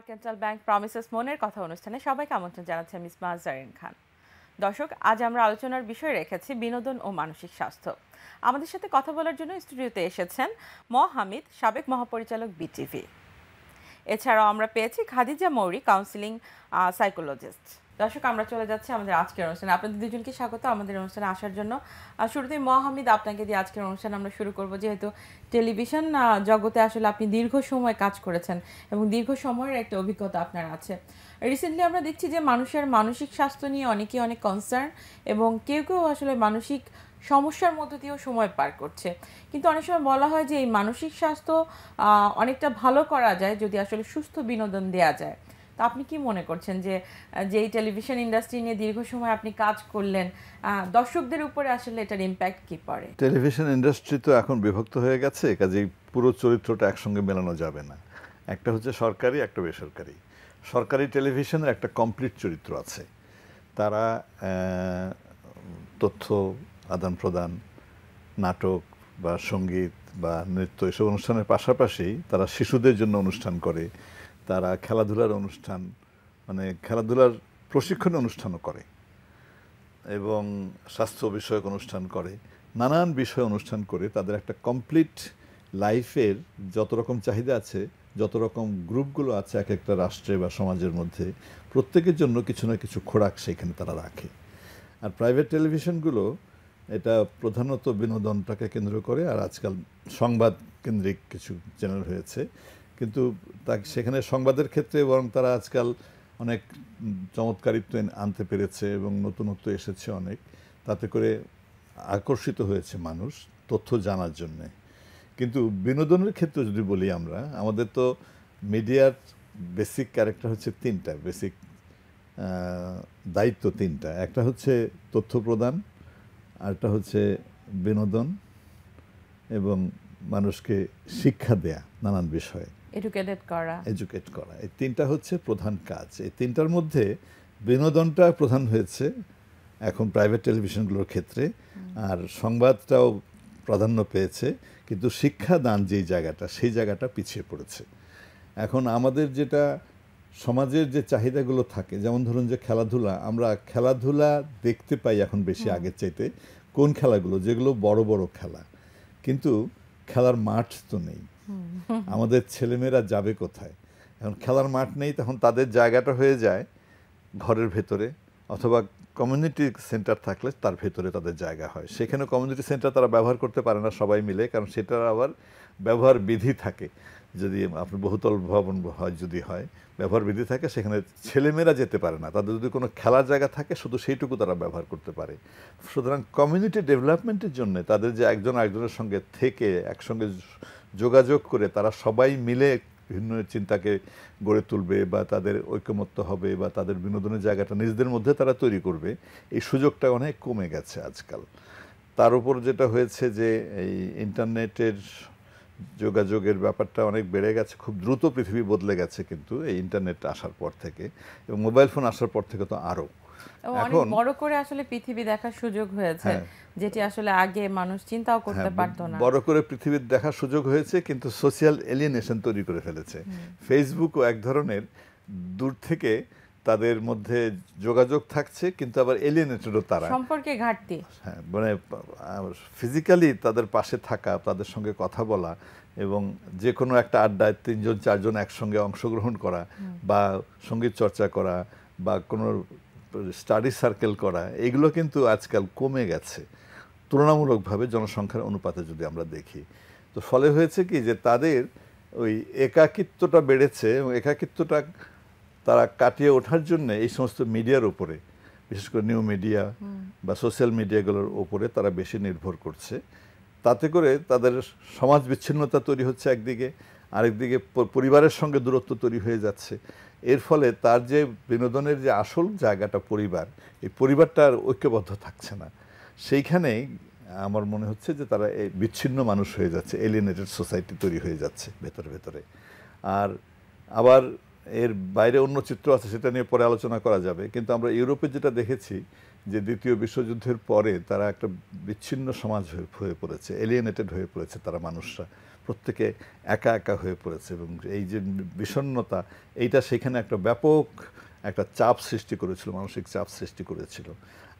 Mercantile bank promises মনের কথা অনুষ্ঠানে সবাইকে আমন্ত্রণ জানাচ্ছেন মিস মাজারিন খান দর্শক আজ আমরা আলোচনার বিষয় রেখেছি বিনোদন ও মানসিক স্বাস্থ্য আমাদের সাথে কথা বলার জন্য স্টুডিওতে এসেছেন ম হামিদ সাবেক মহাপরিচালক বিটিভি এছাড়াও আমরা পেয়েছি খাদিজা মৌরি কাউন্সিলিং সাইকোলজিস্ট দর্শক আমরা চলে যাচ্ছি আমাদের আজকের অনুষ্ঠানে আপনাদের দুজনকে স্বাগত আমাদের অনুষ্ঠানে আসার জন্য শুরুতেই মহামিদ আপনাকে দিয়ে আজকের অনুষ্ঠান আমরা শুরু করব যেহেতু টেলিভিশন জগতে আসলে আপনি দীর্ঘ সময় কাজ করেছেন এবং দীর্ঘ সময়ের একটা অভিজ্ঞতা আপনার আছে রিসেন্টলি আমরা দেখছি যে মানুষের মানসিক স্বাস্থ্য নিয়ে অনেকেই অনেক কনসার্ন এবং কেউ কেউ আসলে মানসিক সমস্যার মধ্য দিয়েও সময় পার করছে কিন্তু অনেক সময় বলা হয় যে এই মানসিক স্বাস্থ্য অনেকটা ভালো করা যায় যদি আসলে সুস্থ বিনোদন দেয়া যায় তো আপনি কি মনে করছেন যে যেই টেলিভিশন ইন্ডাস্ট্রি নিয়ে দীর্ঘ সময় আপনি কাজ করলেন দর্শকদের উপরে আসলে এটার ইম্প্যাক্ট কি পড়ে টেলিভিশন ইন্ডাস্ট্রি তো এখন বিভক্ত হয়ে গেছে কাজেই পুরো চরিত্রটা একসঙ্গে মেলানো যাবে না একটা হচ্ছে সরকারি একটা বেসরকারি সরকারি টেলিভিশনের একটা কমপ্লিট চরিত্র আছে তারা তথ্য আদান প্রদান নাটক বা সঙ্গীত বা নৃত্য এসব অনুষ্ঠানের পাশাপাশি তারা শিশুদের জন্য অনুষ্ঠান করে তারা খেলাধুলার অনুষ্ঠান মানে খেলাধুলার প্রশিক্ষণ অনুষ্ঠানও করে এবং স্বাস্থ্য বিষয়ক অনুষ্ঠান করে নানান বিষয় অনুষ্ঠান করে তাদের একটা কমপ্লিট লাইফের যত রকম চাহিদা আছে যত রকম গ্রুপগুলো আছে এক একটা রাষ্ট্রে বা সমাজের মধ্যে প্রত্যেকের জন্য কিছু না কিছু খোরাক সেখানে তারা রাখে আর প্রাইভেট টেলিভিশনগুলো এটা প্রধানত বিনোদনটাকে কেন্দ্র করে আর আজকাল সংবাদ কেন্দ্রিক কিছু চ্যানেল হয়েছে কিন্তু তাকে সেখানে সংবাদের ক্ষেত্রে বরং তারা আজকাল অনেক চমৎকারিত্ব আনতে পেরেছে এবং নতুনত্ব এসেছে অনেক তাতে করে আকর্ষিত হয়েছে মানুষ তথ্য জানার জন্যে কিন্তু বিনোদনের ক্ষেত্রে যদি বলি আমরা আমাদের তো মিডিয়ার বেসিক ক্যারেক্টার হচ্ছে তিনটা বেসিক দায়িত্ব তিনটা একটা হচ্ছে তথ্য প্রদান আরটা হচ্ছে বিনোদন এবং মানুষকে শিক্ষা দেয়া নানান বিষয়ে এডুকেটেড করা এডুকেট করা এই তিনটা হচ্ছে প্রধান কাজ এই তিনটার মধ্যে বিনোদনটা প্রধান হয়েছে এখন প্রাইভেট টেলিভিশনগুলোর ক্ষেত্রে আর সংবাদটাও প্রাধান্য পেয়েছে কিন্তু শিক্ষাদান যেই জায়গাটা সেই জায়গাটা পিছিয়ে পড়েছে এখন আমাদের যেটা সমাজের যে চাহিদাগুলো থাকে যেমন ধরুন যে খেলাধুলা আমরা খেলাধুলা দেখতে পাই এখন বেশি আগের চাইতে কোন খেলাগুলো যেগুলো বড় বড় খেলা কিন্তু খেলার মাঠ তো নেই আমাদের ছেলেমেয়েরা যাবে কোথায় এখন খেলার মাঠ নেই তখন তাদের জায়গাটা হয়ে যায় ঘরের ভেতরে অথবা কমিউনিটি সেন্টার থাকলে তার ভেতরে তাদের জায়গা হয় সেখানে কমিউনিটি সেন্টার তারা ব্যবহার করতে পারে না সবাই মিলে কারণ সেটার আবার ব্যবহার বিধি থাকে যদি আপনি বহুতল ভবন হয় যদি হয় ব্যবহার বিধি থাকে সেখানে ছেলেমেয়েরা যেতে পারে না তাদের যদি কোনো খেলার জায়গা থাকে শুধু সেইটুকু তারা ব্যবহার করতে পারে সুতরাং কমিউনিটি ডেভেলপমেন্টের জন্য তাদের যে একজন একজনের সঙ্গে থেকে একসঙ্গে যোগাযোগ করে তারা সবাই মিলে ভিন্ন চিন্তাকে গড়ে তুলবে বা তাদের ঐক্যমত্য হবে বা তাদের বিনোদনের জায়গাটা নিজেদের মধ্যে তারা তৈরি করবে এই সুযোগটা অনেক কমে গেছে আজকাল তার উপর যেটা হয়েছে যে এই ইন্টারনেটের যোগাযোগের ব্যাপারটা অনেক বেড়ে গেছে খুব দ্রুত পৃথিবী বদলে গেছে কিন্তু এই ইন্টারনেট আসার পর থেকে এবং মোবাইল ফোন আসার পর থেকে তো আরও অনেক বড় করে আসলে পৃথিবী দেখার সুযোগ হয়েছে হ্যাঁ। যেটি আসলে আগে মানুষ চিন্তাও হ্যাঁ, করতে পারতো না বড় করে পৃথিবীর দেখার সুযোগ হয়েছে কিন্তু সোশ্যাল এলিয়েনেশন তৈরি করে ফেলেছে ফেসবুকও এক ধরনের দূর থেকে তাদের মধ্যে যোগাযোগ থাকছে কিন্তু আবার এলিয়েনেটেডও তারা সম্পর্কে ঘাটতি হ্যাঁ মানে ফিজিক্যালি তাদের পাশে থাকা তাদের সঙ্গে কথা বলা এবং যে কোনো একটা আড্ডায় তিনজন চারজন একসঙ্গে অংশগ্রহণ করা বা সঙ্গীত চর্চা করা বা কোনো স্টাডি সার্কেল করা এগুলো কিন্তু আজকাল কমে গেছে তুলনামূলকভাবে জনসংখ্যার অনুপাতে যদি আমরা দেখি তো ফলে হয়েছে কি যে তাদের ওই একাকিত্বটা বেড়েছে এবং একাকিত্বটা তারা কাটিয়ে ওঠার জন্য এই সমস্ত মিডিয়ার উপরে বিশেষ করে নিউ মিডিয়া বা সোশ্যাল মিডিয়াগুলোর ওপরে তারা বেশি নির্ভর করছে তাতে করে তাদের সমাজ বিচ্ছিন্নতা তৈরি হচ্ছে একদিকে আরেকদিকে পরিবারের সঙ্গে দূরত্ব তৈরি হয়ে যাচ্ছে এর ফলে তার যে বিনোদনের যে আসল জায়গাটা পরিবার এই আর ঐক্যবদ্ধ থাকছে না সেইখানে আমার মনে হচ্ছে যে তারা বিচ্ছিন্ন মানুষ হয়ে যাচ্ছে এলিনেটেড সোসাইটি তৈরি হয়ে যাচ্ছে ভেতরে ভেতরে আর আবার এর বাইরে অন্য চিত্র আছে সেটা নিয়ে পরে আলোচনা করা যাবে কিন্তু আমরা ইউরোপে যেটা দেখেছি যে দ্বিতীয় বিশ্বযুদ্ধের পরে তারা একটা বিচ্ছিন্ন সমাজ হয়ে পড়েছে এলিয়েনেটেড হয়ে পড়েছে তারা মানুষরা প্রত্যেকে একা একা হয়ে পড়েছে এবং এই যে বিষণ্নতা এইটা সেখানে একটা ব্যাপক একটা চাপ সৃষ্টি করেছিল মানসিক চাপ সৃষ্টি করেছিল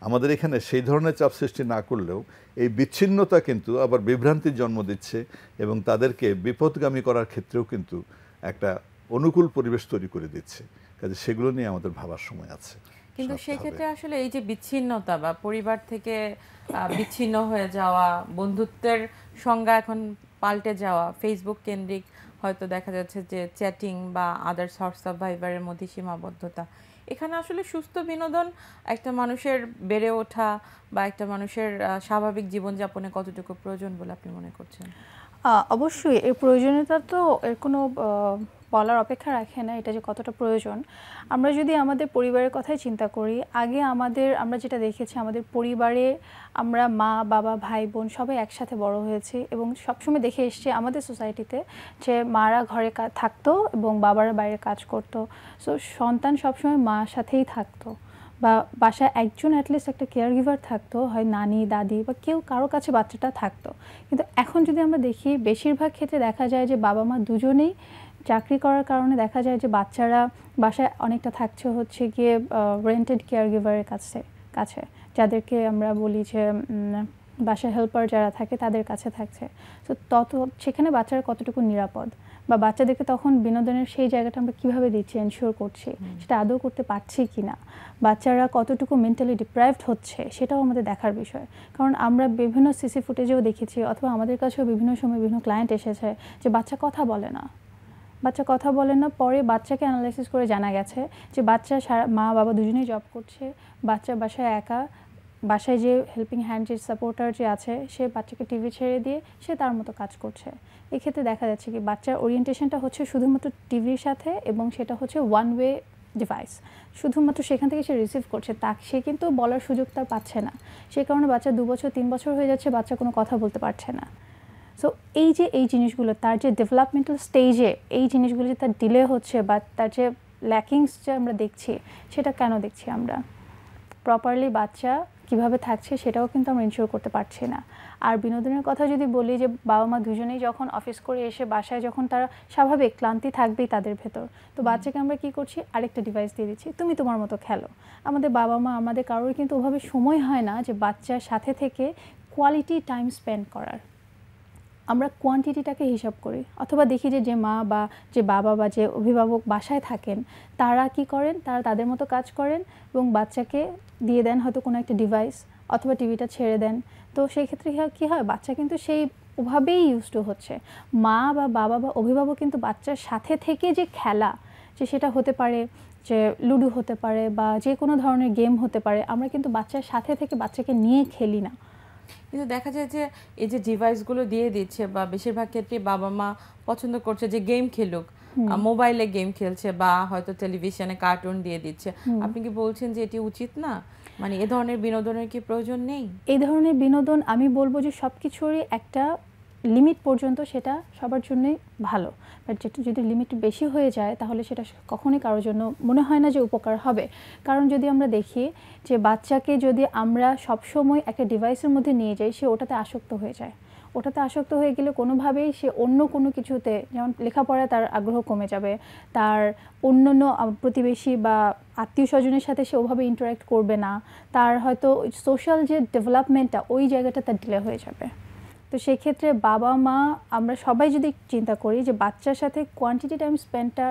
আমাদের এখানে সেই ধরনের চাপ সৃষ্টি না করলেও এই বিচ্ছিন্নতা কিন্তু আবার বিভ্রান্তির জন্ম দিচ্ছে এবং তাদেরকে বিপদগামী করার ক্ষেত্রেও কিন্তু একটা অনুকূল পরিবেশ তৈরি করে দিচ্ছে কাজে সেগুলো নিয়ে আমাদের ভাবার সময় আছে কিন্তু সেই ক্ষেত্রে আসলে এই যে বিচ্ছিন্নতা বা পরিবার থেকে বিচ্ছিন্ন হয়ে যাওয়া বন্ধুত্বের সংজ্ঞা এখন পাল্টে যাওয়া ফেসবুক কেন্দ্রিক হয়তো দেখা যাচ্ছে যে চ্যাটিং বা আদার্স হর্স ভাইবারের মধ্যে সীমাবদ্ধতা এখানে আসলে সুস্থ বিনোদন একটা মানুষের বেড়ে ওঠা বা একটা মানুষের স্বাভাবিক জীবনযাপনে কতটুকু প্রয়োজন বলে আপনি মনে করছেন অবশ্যই এর প্রয়োজনীয়তা তো এর কোনো বলার অপেক্ষা রাখে না এটা যে কতটা প্রয়োজন আমরা যদি আমাদের পরিবারের কথাই চিন্তা করি আগে আমাদের আমরা যেটা দেখেছি আমাদের পরিবারে আমরা মা বাবা ভাই বোন সবাই একসাথে বড় হয়েছি এবং সবসময় দেখে এসছি আমাদের সোসাইটিতে যে মারা ঘরে থাকতো এবং বাবারা বাইরে কাজ করতো সো সন্তান সবসময় মার সাথেই থাকতো বা বাসায় একজন অ্যাটলিস্ট একটা কেয়ার গিভার থাকতো হয় নানি দাদি বা কেউ কারো কাছে বাচ্চাটা থাকতো কিন্তু এখন যদি আমরা দেখি বেশিরভাগ ক্ষেত্রে দেখা যায় যে বাবা মা দুজনেই চাকরি করার কারণে দেখা যায় যে বাচ্চারা বাসায় অনেকটা থাকছে হচ্ছে গিয়ে রেন্টেড কেয়ার গিভারের কাছে কাছে যাদেরকে আমরা বলি যে বাসায় হেল্পার যারা থাকে তাদের কাছে থাকছে তো তত সেখানে বাচ্চারা কতটুকু নিরাপদ বা বাচ্চাদেরকে তখন বিনোদনের সেই জায়গাটা আমরা কীভাবে দিচ্ছি এনশিওর করছি সেটা আদৌ করতে পারছি কি না বাচ্চারা কতটুকু মেন্টালি ডিপ্রাইভড হচ্ছে সেটাও আমাদের দেখার বিষয় কারণ আমরা বিভিন্ন সিসি ফুটেজেও দেখেছি অথবা আমাদের কাছেও বিভিন্ন সময় বিভিন্ন ক্লায়েন্ট এসেছে যে বাচ্চা কথা বলে না বাচ্চা কথা বলে না পরে বাচ্চাকে অ্যানালাইসিস করে জানা গেছে যে বাচ্চা সারা মা বাবা দুজনেই জব করছে বাচ্চা বাসায় একা বাসায় যে হেল্পিং হ্যান্ড যে সাপোর্টার যে আছে সে বাচ্চাকে টিভি ছেড়ে দিয়ে সে তার মতো কাজ করছে এক্ষেত্রে দেখা যাচ্ছে কি বাচ্চার ওরিয়েন্টেশনটা হচ্ছে শুধুমাত্র টিভির সাথে এবং সেটা হচ্ছে ওয়ান ওয়ে ডিভাইস শুধুমাত্র সেখান থেকে সে রিসিভ করছে তা সে কিন্তু বলার সুযোগ তার পাচ্ছে না সে কারণে বাচ্চা দু বছর তিন বছর হয়ে যাচ্ছে বাচ্চা কোনো কথা বলতে পারছে না সো এই যে এই জিনিসগুলো তার যে ডেভেলপমেন্টাল স্টেজে এই জিনিসগুলো যে তার ডিলে হচ্ছে বা তার যে ল্যাকিংস যে আমরা দেখছি সেটা কেন দেখছি আমরা প্রপারলি বাচ্চা কিভাবে থাকছে সেটাও কিন্তু আমরা ইনশিওর করতে পারছি না আর বিনোদনের কথা যদি বলি যে বাবা মা দুজনেই যখন অফিস করে এসে বাসায় যখন তারা স্বাভাবিক ক্লান্তি থাকবেই তাদের ভেতর তো বাচ্চাকে আমরা কি করছি আরেকটা ডিভাইস দিয়ে দিচ্ছি তুমি তোমার মতো খেলো আমাদের বাবা মা আমাদের কারোর কিন্তু ওভাবে সময় হয় না যে বাচ্চার সাথে থেকে কোয়ালিটি টাইম স্পেন্ড করার আমরা কোয়ান্টিটিটাকে হিসাব করি অথবা দেখি যে যে মা বা যে বাবা বা যে অভিভাবক বাসায় থাকেন তারা কি করেন তারা তাদের মতো কাজ করেন এবং বাচ্চাকে দিয়ে দেন হয়তো কোনো একটা ডিভাইস অথবা টিভিটা ছেড়ে দেন তো সেই ক্ষেত্রে কী হয় বাচ্চা কিন্তু সেই ওভাবেই ইউজ টু হচ্ছে মা বা বাবা বা অভিভাবক কিন্তু বাচ্চার সাথে থেকে যে খেলা যে সেটা হতে পারে যে লুডো হতে পারে বা যে কোনো ধরনের গেম হতে পারে আমরা কিন্তু বাচ্চার সাথে থেকে বাচ্চাকে নিয়ে খেলি না কিন্তু দেখা যায় যে এই যে ডিভাইসগুলো দিয়ে দিচ্ছে বা বেশিরভাগ ক্ষেত্রে বাবা মা পছন্দ করছে যে গেম খেলুক মোবাইলে গেম খেলছে বা হয়তো টেলিভিশনে কার্টুন দিয়ে দিচ্ছে আপনি কি বলছেন যে এটি উচিত না মানে এ ধরনের বিনোদনের কি প্রয়োজন নেই এই ধরনের বিনোদন আমি বলবো যে সবকিছুরই একটা লিমিট পর্যন্ত সেটা সবার জন্যে ভালো বাট যেটা যদি লিমিট বেশি হয়ে যায় তাহলে সেটা কখনোই কারোর জন্য মনে হয় না যে উপকার হবে কারণ যদি আমরা দেখি যে বাচ্চাকে যদি আমরা সবসময় একটা ডিভাইসের মধ্যে নিয়ে যাই সে ওটাতে আসক্ত হয়ে যায় ওটাতে আসক্ত হয়ে গেলে কোনোভাবেই সে অন্য কোনো কিছুতে যেমন লেখাপড়ায় তার আগ্রহ কমে যাবে তার অন্যান্য প্রতিবেশী বা আত্মীয় স্বজনের সাথে সে ওভাবে ইন্টারাক্ট করবে না তার হয়তো সোশ্যাল যে ডেভেলপমেন্টটা ওই জায়গাটা তার ডিলে হয়ে যাবে তো সেই ক্ষেত্রে বাবা মা আমরা সবাই যদি চিন্তা করি যে বাচ্চার সাথে কোয়ান্টিটি টাইম স্পেন্ডটা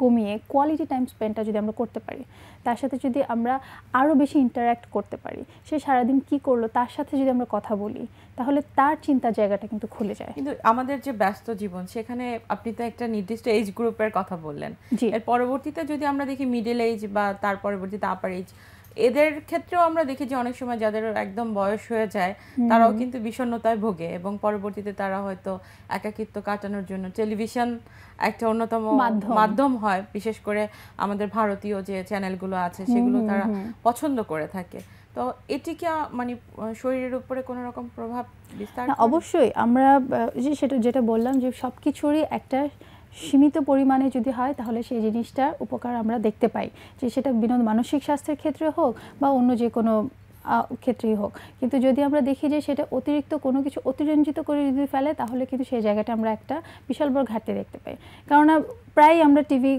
কমিয়ে কোয়ালিটি টাইম স্পেন্ডটা যদি আমরা করতে পারি তার সাথে যদি আমরা আরও বেশি ইন্টারাক্ট করতে পারি সে সারাদিন কি করলো তার সাথে যদি আমরা কথা বলি তাহলে তার চিন্তা জায়গাটা কিন্তু খুলে যায় কিন্তু আমাদের যে ব্যস্ত জীবন সেখানে আপনি তো একটা নির্দিষ্ট এজ গ্রুপের কথা বললেন এর পরবর্তীতে যদি আমরা দেখি মিডল এজ বা তার পরবর্তীতে আপার এজ এদের ক্ষেত্রেও আমরা দেখি যে অনেক সময় যাদের একদম বয়স হয়ে যায় তারাও কিন্তু বিষণ্নতায় ভোগে এবং পরবর্তীতে তারা হয়তো একাকিত্ব কাটানোর জন্য টেলিভিশন একটা অন্যতম মাধ্যম হয় বিশেষ করে আমাদের ভারতীয় যে চ্যানেলগুলো আছে সেগুলো তারা পছন্দ করে থাকে তো এটি কি মানে শরীরের উপরে কোনো রকম প্রভাব বিস্তার অবশ্যই আমরা যে সেটা যেটা বললাম যে সব কিছুরই একটা সীমিত পরিমাণে যদি হয় তাহলে সেই জিনিসটার উপকার আমরা দেখতে পাই যে সেটা বিনোদ মানসিক স্বাস্থ্যের ক্ষেত্রে হোক বা অন্য যে কোনো ক্ষেত্রেই হোক কিন্তু যদি আমরা দেখি যে সেটা অতিরিক্ত কোনো কিছু অতিরঞ্জিত করে যদি ফেলে তাহলে কিন্তু সেই জায়গাটা আমরা একটা বিশাল বড় ঘাটতি দেখতে পাই কারণ প্রায় আমরা টিভি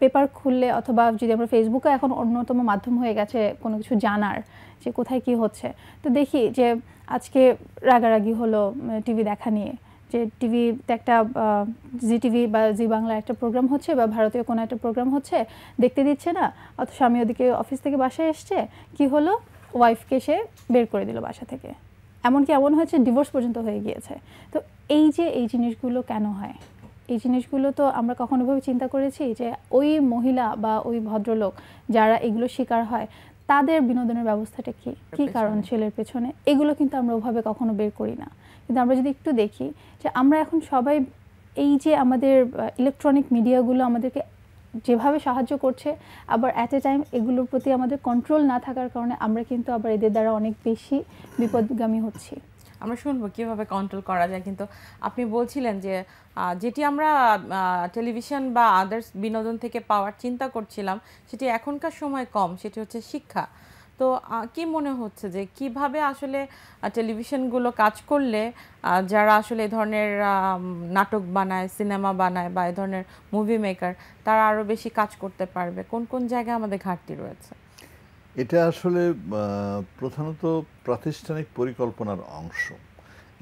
পেপার খুললে অথবা যদি আমরা ফেসবুকে এখন অন্যতম মাধ্যম হয়ে গেছে কোনো কিছু জানার যে কোথায় কি হচ্ছে তো দেখি যে আজকে রাগারাগি হলো টিভি দেখা নিয়ে যে টিভিতে একটা জি টিভি বা জি বাংলা একটা প্রোগ্রাম হচ্ছে বা ভারতীয় কোনো একটা প্রোগ্রাম হচ্ছে দেখতে দিচ্ছে না অথচ আমি ওদিকে অফিস থেকে বাসায় এসছে কি হলো ওয়াইফকে সে বের করে দিল বাসা থেকে এমনকি এমন হয়েছে ডিভোর্স পর্যন্ত হয়ে গিয়েছে তো এই যে এই জিনিসগুলো কেন হয় এই জিনিসগুলো তো আমরা কখনো ভাবে চিন্তা করেছি যে ওই মহিলা বা ওই ভদ্রলোক যারা এগুলো শিকার হয় তাদের বিনোদনের ব্যবস্থাটা কি কি কারণ ছেলের পেছনে এগুলো কিন্তু আমরা ওভাবে কখনো বের করি না কিন্তু আমরা যদি একটু দেখি যে আমরা এখন সবাই এই যে আমাদের ইলেকট্রনিক মিডিয়াগুলো আমাদেরকে যেভাবে সাহায্য করছে আবার অ্যাট এ টাইম এগুলোর প্রতি আমাদের কন্ট্রোল না থাকার কারণে আমরা কিন্তু আবার এদের দ্বারা অনেক বেশি বিপদগামী হচ্ছি আমরা শুনবো কীভাবে কন্ট্রোল করা যায় কিন্তু আপনি বলছিলেন যে যেটি আমরা টেলিভিশন বা আদার্স বিনোদন থেকে পাওয়ার চিন্তা করছিলাম সেটি এখনকার সময় কম সেটি হচ্ছে শিক্ষা তো কি মনে হচ্ছে যে কিভাবে আসলে টেলিভিশনগুলো কাজ করলে যারা আসলে এই ধরনের নাটক বানায় সিনেমা বানায় বা এ ধরনের মুভি মেকার তারা আরও বেশি কাজ করতে পারবে কোন কোন জায়গায় আমাদের ঘাটতি রয়েছে এটা আসলে প্রধানত প্রাতিষ্ঠানিক পরিকল্পনার অংশ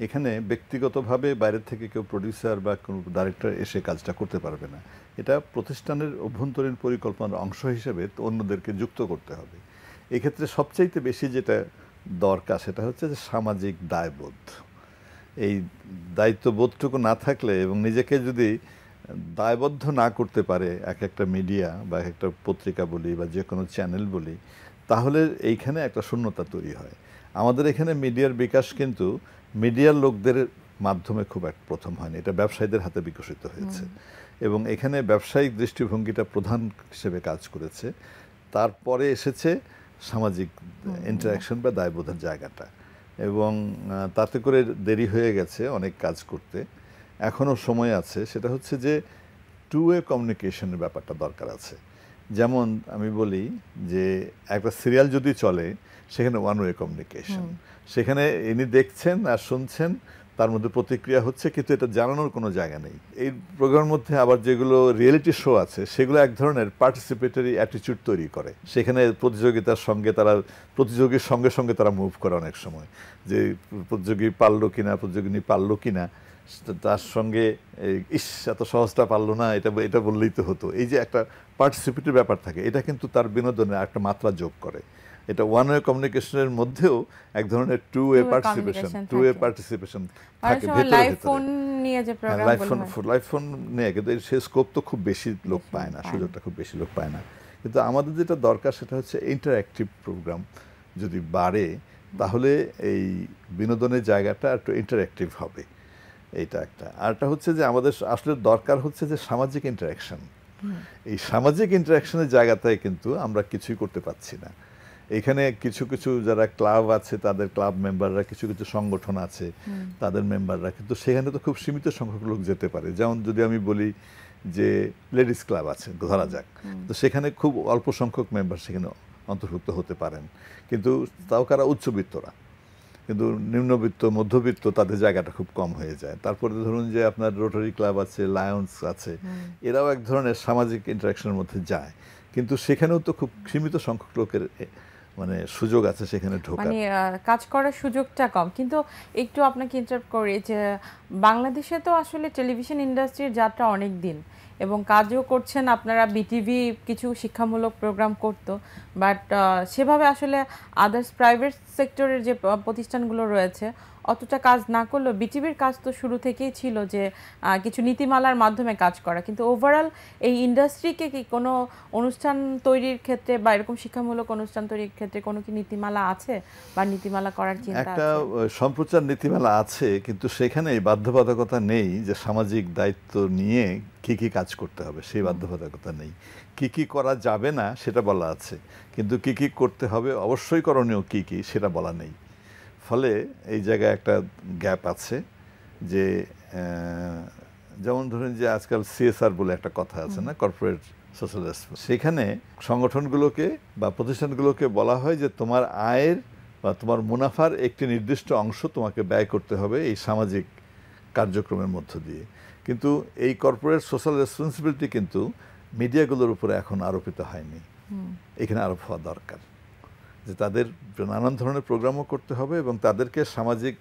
এখানে ব্যক্তিগতভাবে বাইরের থেকে কেউ প্রডিউসার বা কোনো ডাইরেক্টর এসে কাজটা করতে পারবে না এটা প্রতিষ্ঠানের অভ্যন্তরীণ পরিকল্পনার অংশ হিসেবে অন্যদেরকে যুক্ত করতে হবে এক্ষেত্রে সবচাইতে বেশি যেটা দরকার সেটা হচ্ছে যে সামাজিক দায়বোধ এই দায়িত্ববোধটুকু না থাকলে এবং নিজেকে যদি দায়বদ্ধ না করতে পারে এক একটা মিডিয়া বা এক একটা পত্রিকা বলি বা যে কোনো চ্যানেল বলি তাহলে এইখানে একটা শূন্যতা তৈরি হয় আমাদের এখানে মিডিয়ার বিকাশ কিন্তু মিডিয়ার লোকদের মাধ্যমে খুব এক প্রথম হয়নি এটা ব্যবসায়ীদের হাতে বিকশিত হয়েছে এবং এখানে ব্যবসায়িক দৃষ্টিভঙ্গিটা প্রধান হিসেবে কাজ করেছে তারপরে এসেছে সামাজিক ইন্টারাকশন বা দায়বোধের জায়গাটা এবং তাতে করে দেরি হয়ে গেছে অনেক কাজ করতে এখনও সময় আছে সেটা হচ্ছে যে টু ওয়ে কমিউনিকেশনের ব্যাপারটা দরকার আছে যেমন আমি বলি যে একটা সিরিয়াল যদি চলে সেখানে ওয়ান ওয়ে কমিউনিকেশন সেখানে ইনি দেখছেন আর শুনছেন তার মধ্যে প্রতিক্রিয়া হচ্ছে কিন্তু এটা জানানোর কোনো জায়গা নেই এই প্রোগ্রামের মধ্যে আবার যেগুলো রিয়েলিটি শো আছে সেগুলো এক ধরনের পার্টিসিপেটরি অ্যাটিচিউড তৈরি করে সেখানে প্রতিযোগিতার সঙ্গে তারা প্রতিযোগীর সঙ্গে সঙ্গে তারা মুভ করে অনেক সময় যে প্রতিযোগী পারলো কিনা প্রতিযোগিনী পারলো কিনা তার সঙ্গে ইস এত সহজটা পারলো না এটা এটা বললেই তো হতো এই যে একটা পার্টিসিপেটের ব্যাপার থাকে এটা কিন্তু তার বিনোদনে একটা মাত্রা যোগ করে এটা ওয়ান ওয়ে কমিউনিকেশনের মধ্যেও এক ধরনের two way participation two way participation থাকে লাইফ ফোন নিয়ে যে প্রোগ্রাম লাইফ ফোন নিয়ে কিন্তু স্কোপ তো খুব বেশি লোক পায় না সুযোগটা খুব বেশি লোক পায় না কিন্তু আমাদের যেটা দরকার সেটা হচ্ছে ইন্টারঅ্যাক্টিভ প্রোগ্রাম যদি বাড়ে তাহলে এই বিনোদনের জায়গাটা একটু ইন্টারঅ্যাক্টিভ হবে এইটা একটা আরটা হচ্ছে যে আমাদের আসলে দরকার হচ্ছে যে সামাজিক ইন্টারাকশন এই সামাজিক ইন্টারাকশনের জায়গাটায় কিন্তু আমরা কিছুই করতে পারছি না এখানে কিছু কিছু যারা ক্লাব আছে তাদের ক্লাব মেম্বাররা কিছু কিছু সংগঠন আছে তাদের মেম্বাররা কিন্তু সেখানে তো খুব সীমিত সংখ্যক লোক যেতে পারে যেমন যদি আমি বলি যে লেডিস ক্লাব আছে ধরা যাক তো সেখানে খুব অল্প সংখ্যক মেম্বার সেখানে অন্তর্ভুক্ত হতে পারেন কিন্তু তাও কারা উচ্চবিত্তরা কিন্তু নিম্নবিত্ত মধ্যবিত্ত তাদের জায়গাটা খুব কম হয়ে যায় তারপরে ধরুন যে আপনার রোটারি ক্লাব আছে লায়ন্স আছে এরাও এক ধরনের সামাজিক ইন্টারাকশনের মধ্যে যায় কিন্তু সেখানেও তো খুব সীমিত সংখ্যক লোকের মানে সুযোগ আছে সেখানে ঢোকা মানে কাজ করার সুযোগটা কম কিন্তু একটু আপনাকে ইন্টারাপ্ট করি যে বাংলাদেশে তো আসলে টেলিভিশন ইন্ডাস্ট্রির যাত্রা অনেক দিন এবং কাজও করছেন আপনারা বিটিভি কিছু শিক্ষামূলক প্রোগ্রাম করত বাট সেভাবে আসলে আদার্স প্রাইভেট সেক্টরের যে প্রতিষ্ঠানগুলো রয়েছে অতটা কাজ না করলেও বিটিভির কাজ তো শুরু থেকেই ছিল যে কিছু নীতিমালার মাধ্যমে কাজ করা কিন্তু ওভারঅল এই ইন্ডাস্ট্রিকে কি কোনো অনুষ্ঠান তৈরির ক্ষেত্রে বা এরকম শিক্ষামূলক অনুষ্ঠান তৈরির ক্ষেত্রে কোনো কি নীতিমালা আছে বা নীতিমালা করার চিন্তা একটা সম্প্রচার নীতিমালা আছে কিন্তু সেখানে বাধ্যবাধকতা নেই যে সামাজিক দায়িত্ব নিয়ে কি কি কাজ করতে হবে সেই বাধ্যবাধকতা নেই কি কি করা যাবে না সেটা বলা আছে কিন্তু কি কি করতে হবে অবশ্যই করণীয় কি কি সেটা বলা নেই ফলে এই জায়গায় একটা গ্যাপ আছে যে যেমন ধরুন যে আজকাল সিএসআর বলে একটা কথা আছে না কর্পোরেট সোশ্যাল সেখানে সংগঠনগুলোকে বা প্রতিষ্ঠানগুলোকে বলা হয় যে তোমার আয়ের বা তোমার মুনাফার একটি নির্দিষ্ট অংশ তোমাকে ব্যয় করতে হবে এই সামাজিক কার্যক্রমের মধ্য দিয়ে কিন্তু এই কর্পোরেট সোশ্যাল রেসপন্সিবিলিটি কিন্তু মিডিয়াগুলোর উপরে এখন আরোপিত হয়নি এখানে আরোপ হওয়া দরকার যে তাদের নানান ধরনের প্রোগ্রামও করতে হবে এবং তাদেরকে সামাজিক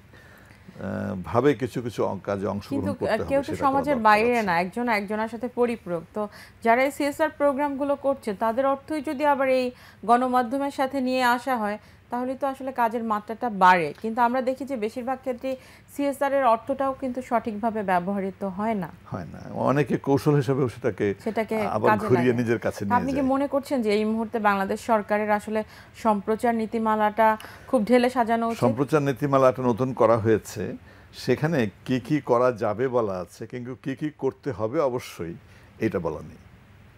ভাবে কিছু কিছু কাজে অংশগ্রহণ করতে হবে কেউ তো সমাজের বাইরে না একজন একজনের সাথে পরিপূরক তো যারা এই সিএসআর প্রোগ্রামগুলো করছে তাদের অর্থই যদি আবার এই গণমাধ্যমের সাথে নিয়ে আসা হয় তাহলে তো আসলে কাজের মাত্রাটা বাড়ে কিন্তু আমরা দেখি যে বেশিরভাগ ক্ষেত্রে সিএসআর এর অর্থটাও কিন্তু সঠিকভাবে ব্যবহৃত হয় না হয় না অনেকে কৌশল হিসেবে সেটাকে সেটাকে আবার ঘুরিয়ে নিজের কাছে নিয়ে আপনি কি মনে করছেন যে এই মুহূর্তে বাংলাদেশ সরকারের আসলে সম্প্রচার নীতিমালাটা খুব ঢেলে সাজানো উচিত সম্প্রচার নীতিমালাটা নতুন করা হয়েছে সেখানে কি কি করা যাবে বলা আছে কিন্তু কি কি করতে হবে অবশ্যই এটা বলা নেই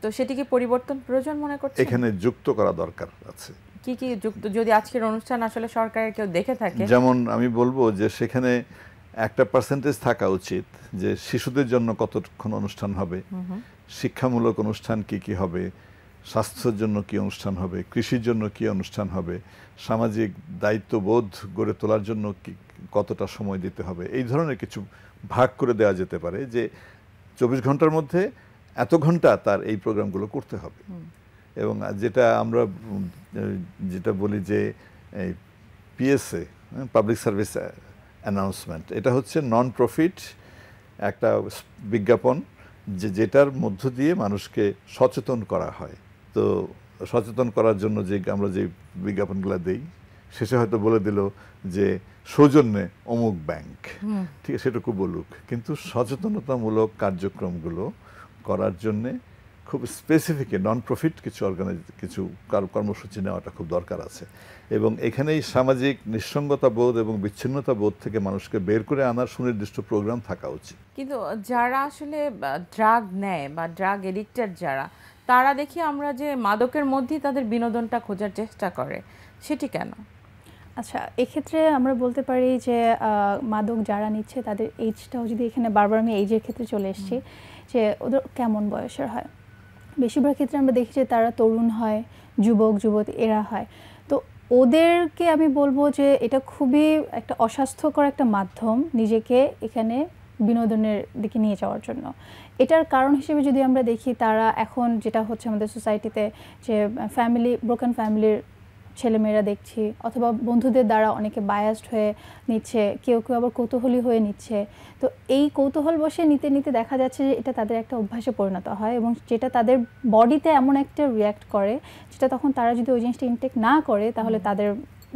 তো সেটি কি পরিবর্তন প্রয়োজন মনে করছেন এখানে যুক্ত করা দরকার আছে কি কি যদি আজকের অনুষ্ঠান আসলে সরকারের কেউ দেখে থাকে যেমন আমি বলবো যে সেখানে একটা পার্সেন্টেজ থাকা উচিত যে শিশুদের জন্য কতক্ষণ অনুষ্ঠান হবে শিক্ষামূলক অনুষ্ঠান কি কি হবে স্বাস্থ্যের জন্য কি অনুষ্ঠান হবে কৃষির জন্য কি অনুষ্ঠান হবে সামাজিক দায়িত্ববোধ গড়ে তোলার জন্য কি কতটা সময় দিতে হবে এই ধরনের কিছু ভাগ করে দেওয়া যেতে পারে যে চব্বিশ ঘন্টার মধ্যে এত ঘন্টা তার এই প্রোগ্রামগুলো করতে হবে এবং যেটা আমরা যেটা বলি যে পিএসএ পাবলিক সার্ভিস অ্যানাউন্সমেন্ট এটা হচ্ছে নন প্রফিট একটা বিজ্ঞাপন যে যেটার মধ্য দিয়ে মানুষকে সচেতন করা হয় তো সচেতন করার জন্য যে আমরা যে বিজ্ঞাপনগুলো দিই শেষে হয়তো বলে দিল যে সৌজন্যে অমুক ব্যাংক ঠিক আছে সেটুকু বলুক কিন্তু সচেতনতামূলক কার্যক্রমগুলো করার জন্যে খুব স্পেসিফিক নন প্রফিট কিছু অর্গানাইজ কিছু কর্মসূচি নেওয়াটা খুব দরকার আছে এবং এখানেই সামাজিক নিঃসঙ্গতা বোধ এবং বিচ্ছিন্নতা বোধ থেকে মানুষকে বের করে আনার সুনির্দিষ্ট প্রোগ্রাম থাকা উচিত কিন্তু যারা আসলে ড্রাগ নেয় বা ড্রাগ এডিক্টেড যারা তারা দেখি আমরা যে মাদকের মধ্যেই তাদের বিনোদনটা খোঁজার চেষ্টা করে সেটি কেন আচ্ছা এক্ষেত্রে আমরা বলতে পারি যে মাদক যারা নিচ্ছে তাদের এইজটাও যদি এখানে বারবার আমি এইজের ক্ষেত্রে চলে এসেছি যে ওদের কেমন বয়সের হয় বেশিরভাগ ক্ষেত্রে আমরা দেখি যে তারা তরুণ হয় যুবক যুবতী এরা হয় তো ওদেরকে আমি বলবো যে এটা খুবই একটা অস্বাস্থ্যকর একটা মাধ্যম নিজেকে এখানে বিনোদনের দিকে নিয়ে যাওয়ার জন্য এটার কারণ হিসেবে যদি আমরা দেখি তারা এখন যেটা হচ্ছে আমাদের সোসাইটিতে যে ফ্যামিলি ব্রোকেন ফ্যামিলির ছেলেমেয়েরা দেখছি অথবা বন্ধুদের দ্বারা অনেকে বায়াসড হয়ে নিচ্ছে কেউ কেউ আবার কৌতূহলী হয়ে নিচ্ছে তো এই কৌতূহল বসে নিতে নিতে দেখা যাচ্ছে যে এটা তাদের একটা অভ্যাসে পরিণত হয় এবং যেটা তাদের বডিতে এমন একটা রিয়্যাক্ট করে যেটা তখন তারা যদি ওই জিনিসটা ইনটেক না করে তাহলে তাদের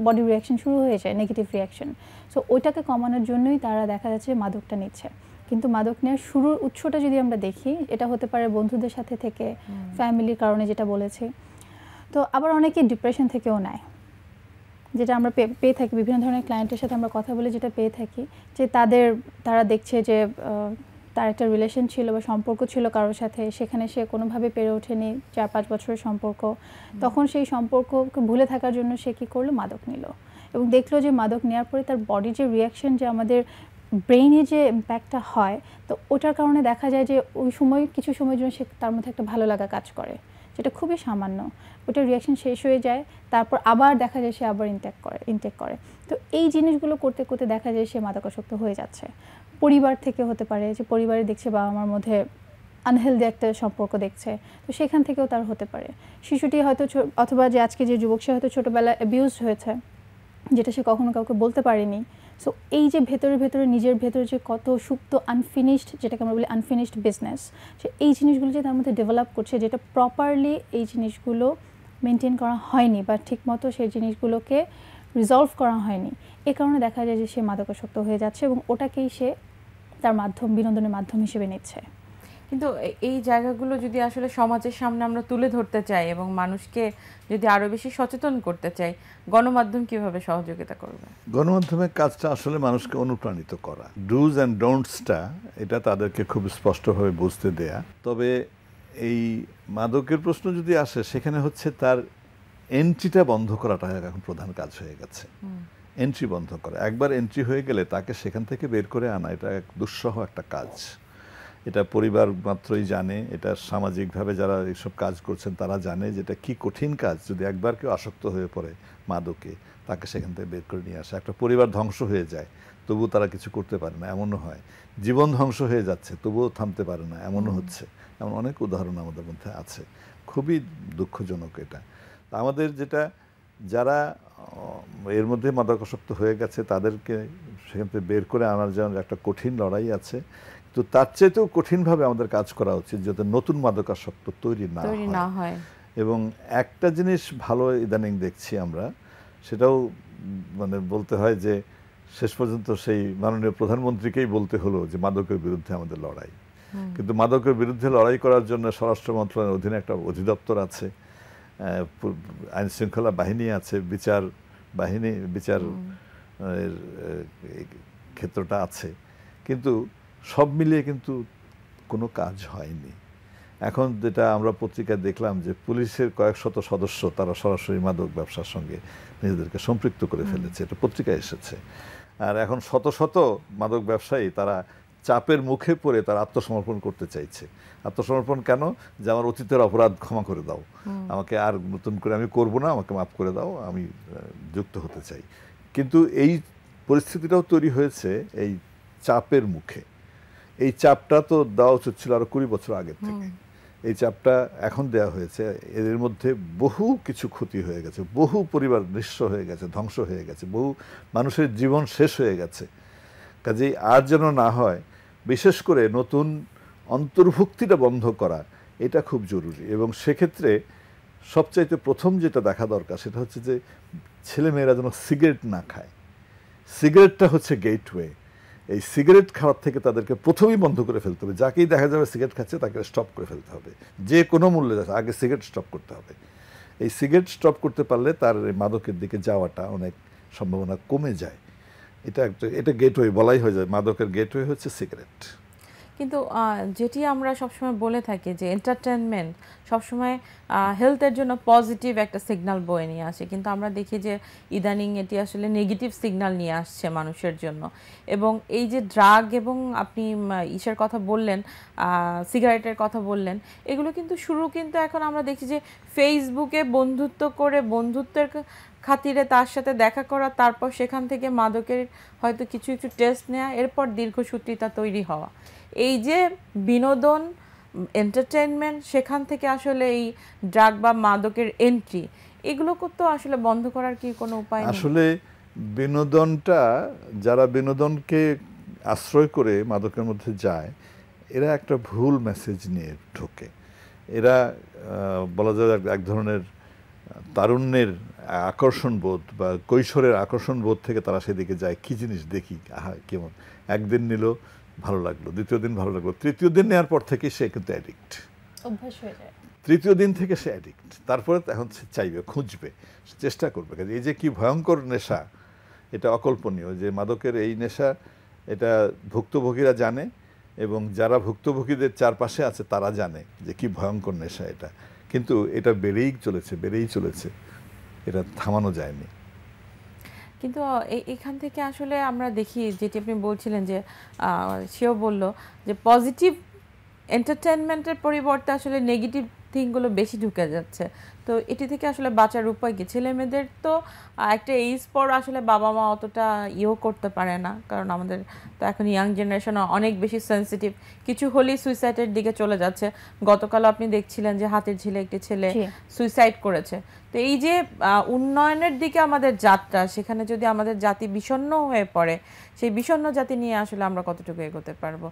বডি রিয়াকশন শুরু হয়ে যায় নেগেটিভ রিয়াকশন সো ওইটাকে কমানোর জন্যই তারা দেখা যাচ্ছে মাদকটা নিচ্ছে কিন্তু মাদক নেওয়ার শুরুর উৎসটা যদি আমরা দেখি এটা হতে পারে বন্ধুদের সাথে থেকে ফ্যামিলির কারণে যেটা বলেছি তো আবার অনেকে ডিপ্রেশন থেকেও নেয় যেটা আমরা পেয়ে থাকি বিভিন্ন ধরনের ক্লায়েন্টের সাথে আমরা কথা বলে যেটা পেয়ে থাকি যে তাদের তারা দেখছে যে তার একটা রিলেশন ছিল বা সম্পর্ক ছিল কারোর সাথে সেখানে সে কোনোভাবে পেরে ওঠেনি চার পাঁচ বছরের সম্পর্ক তখন সেই সম্পর্ককে ভুলে থাকার জন্য সে কী করলো মাদক নিল এবং দেখলো যে মাদক নেওয়ার পরে তার বডি যে রিয়াকশন যে আমাদের ব্রেইনে যে ইম্প্যাক্টটা হয় তো ওটার কারণে দেখা যায় যে ওই সময় কিছু সময়ের জন্য সে তার মধ্যে একটা ভালো লাগা কাজ করে যেটা খুবই সামান্য ওটা রিয়াকশন শেষ হয়ে যায় তারপর আবার দেখা যায় সে আবার ইনটেক করে ইনটেক করে তো এই জিনিসগুলো করতে করতে দেখা যায় সে মাদকাসক্ত হয়ে যাচ্ছে পরিবার থেকে হতে পারে যে পরিবারে দেখছে বাবা মার মধ্যে আনহেলদি একটা সম্পর্ক দেখছে তো সেখান থেকেও তার হতে পারে শিশুটি হয়তো অথবা যে আজকে যে যুবক সে হয়তো ছোটোবেলায় অ্যাবিউজ হয়েছে যেটা সে কখনো কাউকে বলতে পারেনি সো এই যে ভেতরে ভেতরে নিজের ভেতরে যে কত সুপ্ত আনফিনিশড যেটাকে আমরা বলি আনফিনিশড বিজনেস সে এই জিনিসগুলো যে তার মধ্যে ডেভেলপ করছে যেটা প্রপারলি এই জিনিসগুলো মেনটেন করা হয়নি বা ঠিকমতো সেই জিনিসগুলোকে রিজলভ করা হয়নি এ কারণে দেখা যায় যে সে মাদকাসক্ত হয়ে যাচ্ছে এবং ওটাকেই সে তার মাধ্যম বিনোদনের মাধ্যম হিসেবে নিচ্ছে কিন্তু এই জায়গাগুলো যদি আসলে সমাজের সামনে আমরা তুলে ধরতে চাই এবং মানুষকে যদি আরও বেশি সচেতন করতে চাই গণমাধ্যম কিভাবে সহযোগিতা করবে গণমাধ্যমের কাজটা আসলে মানুষকে অনুপ্রাণিত করা ডুজ অ্যান্ড ডোন্টসটা এটা তাদেরকে খুব স্পষ্টভাবে বুঝতে দেয়া তবে এই মাদকের প্রশ্ন যদি আসে সেখানে হচ্ছে তার এন্ট্রিটা বন্ধ করাটা এখন প্রধান কাজ হয়ে গেছে এন্ট্রি বন্ধ করা একবার এন্ট্রি হয়ে গেলে তাকে সেখান থেকে বের করে আনা এটা এক দুঃসহ একটা কাজ এটা পরিবার মাত্রই জানে এটা সামাজিকভাবে যারা এইসব কাজ করছেন তারা জানে যেটা কি কঠিন কাজ যদি একবার কেউ আসক্ত হয়ে পড়ে মাদকে তাকে সেখান থেকে বের করে নিয়ে আসা একটা পরিবার ধ্বংস হয়ে যায় তবুও তারা কিছু করতে পারে না এমনও হয় জীবন ধ্বংস হয়ে যাচ্ছে তবুও থামতে পারে না এমনও হচ্ছে এমন অনেক উদাহরণ আমাদের মধ্যে আছে খুবই দুঃখজনক এটা আমাদের যেটা যারা এর মধ্যে মাদকাসক্ত হয়ে গেছে তাদেরকে সেখান থেকে বের করে আনার জন্য একটা কঠিন লড়াই আছে তো তার চাইতেও কঠিনভাবে আমাদের কাজ করা উচিত যাতে নতুন মাদকাসক্ত তৈরি না না হয় এবং একটা জিনিস ভালো ইদানিং দেখছি আমরা সেটাও মানে বলতে হয় যে শেষ পর্যন্ত সেই মাননীয় প্রধানমন্ত্রীকেই বলতে হলো যে মাদকের বিরুদ্ধে আমাদের লড়াই কিন্তু মাদকের বিরুদ্ধে লড়াই করার জন্য স্বরাষ্ট্র মন্ত্রণালয়ের অধীনে একটা অধিদপ্তর আছে আইন শৃঙ্খলা বাহিনী আছে বিচার বাহিনী বিচার ক্ষেত্রটা আছে কিন্তু সব মিলিয়ে কিন্তু কোনো কাজ হয়নি এখন যেটা আমরা পত্রিকায় দেখলাম যে পুলিশের কয়েক শত সদস্য তারা সরাসরি মাদক ব্যবসার সঙ্গে নিজেদেরকে সম্পৃক্ত করে ফেলেছে এটা পত্রিকায় এসেছে আর এখন শত শত মাদক ব্যবসায়ী তারা চাপের মুখে পড়ে তারা আত্মসমর্পণ করতে চাইছে আত্মসমর্পণ কেন যে আমার অতীতের অপরাধ ক্ষমা করে দাও আমাকে আর নতুন করে আমি করব না আমাকে মাফ করে দাও আমি যুক্ত হতে চাই কিন্তু এই পরিস্থিতিটাও তৈরি হয়েছে এই চাপের মুখে এই চাপটা তো দেওয়া উচিত ছিল আরো কুড়ি বছর আগের থেকে এই চাপটা এখন দেয়া হয়েছে এর মধ্যে বহু কিছু ক্ষতি হয়ে গেছে বহু পরিবার নিঃস্ব হয়ে গেছে ধ্বংস হয়ে গেছে বহু মানুষের জীবন শেষ হয়ে গেছে কাজেই আর যেন না হয় বিশেষ করে নতুন অন্তর্ভুক্তিটা বন্ধ করা এটা খুব জরুরি এবং সেক্ষেত্রে সবচাইতে প্রথম যেটা দেখা দরকার সেটা হচ্ছে যে ছেলেমেয়েরা যেন সিগারেট না খায় সিগারেটটা হচ্ছে গেটওয়ে এই সিগারেট খাওয়ার থেকে তাদেরকে প্রথমেই বন্ধ করে ফেলতে হবে যাকেই দেখা যাবে সিগারেট খাচ্ছে তাকে স্টপ করে ফেলতে হবে যে কোনো মূল্যে আগে সিগারেট স্টপ করতে হবে এই সিগারেট স্টপ করতে পারলে তার মাদকের দিকে যাওয়াটা অনেক সম্ভাবনা কমে যায় এটা একটা এটা গেটওয়ে বলাই হয়ে যায় মাদকের গেটওয়ে হচ্ছে সিগারেট কিন্তু যেটি আমরা সবসময় বলে থাকি যে এন্টারটেনমেন্ট সবসময় হেলথের জন্য পজিটিভ একটা সিগনাল বয়ে নিয়ে আসে কিন্তু আমরা দেখি যে ইদানিং এটি আসলে নেগেটিভ সিগনাল নিয়ে আসছে মানুষের জন্য এবং এই যে ড্রাগ এবং আপনি ইসের কথা বললেন সিগারেটের কথা বললেন এগুলো কিন্তু শুরু কিন্তু এখন আমরা দেখি যে ফেসবুকে বন্ধুত্ব করে বন্ধুত্বের খাতিরে তার সাথে দেখা করা তারপর সেখান থেকে মাদকের হয়তো কিছু কিছু টেস্ট নেওয়া এরপর দীর্ঘসূত্রিতা তৈরি হওয়া এই যে বিনোদন এন্টারটেনমেন্ট সেখান থেকে আসলে এই ড্রাগ বা মাদকের এন্ট্রি এগুলো তো আসলে বন্ধ করার কি কোনো উপায় আসলে বিনোদনটা যারা বিনোদনকে আশ্রয় করে মাদকের মধ্যে যায় এরা একটা ভুল মেসেজ নিয়ে ঢোকে এরা বলা যায় এক ধরনের তারুণ্যের আকর্ষণ বোধ বা কৈশোরের আকর্ষণ বোধ থেকে তারা সেদিকে যায় কী জিনিস দেখি আহা কেমন একদিন নিল ভালো লাগলো দ্বিতীয় দিন ভালো লাগলো তৃতীয় দিন নেওয়ার পর থেকে সে কিন্তু অ্যাডিক্ট তৃতীয় দিন থেকে সে অ্যাডিক্ট তারপরে এখন সে চাইবে খুঁজবে চেষ্টা করবে এই যে কি ভয়ঙ্কর নেশা এটা অকল্পনীয় যে মাদকের এই নেশা এটা ভুক্তভোগীরা জানে এবং যারা ভুক্তভোগীদের চারপাশে আছে তারা জানে যে কি ভয়ঙ্কর নেশা এটা কিন্তু এটা বেড়েই চলেছে বেড়েই চলেছে এটা থামানো যায়নি কিন্তু এখান থেকে আসলে আমরা দেখি যেটি আপনি বলছিলেন যে সেও বলল যে পজিটিভ এন্টারটেনমেন্টের পরিবর্তে আসলে নেগেটিভ থিংগুলো বেশি ঢুকে যাচ্ছে তো এটি থেকে আসলে বাঁচার উপায় কি ছেলে মেয়েদের তো একটা এইজ পর আসলে বাবা মা অতটা ইয়েও করতে পারে না কারণ আমাদের তো এখন ইয়াং জেনারেশন অনেক বেশি সেন্সিটিভ কিছু হলেই সুইসাইডের দিকে চলে যাচ্ছে গতকাল আপনি দেখছিলেন যে হাতের ঝিলে একটি ছেলে সুইসাইড করেছে তো এই যে উন্নয়নের দিকে আমাদের যাত্রা সেখানে যদি আমাদের জাতি বিষণ্ন হয়ে পড়ে সেই বিষণ্ন জাতি নিয়ে আসলে আমরা কতটুকু এগোতে পারবো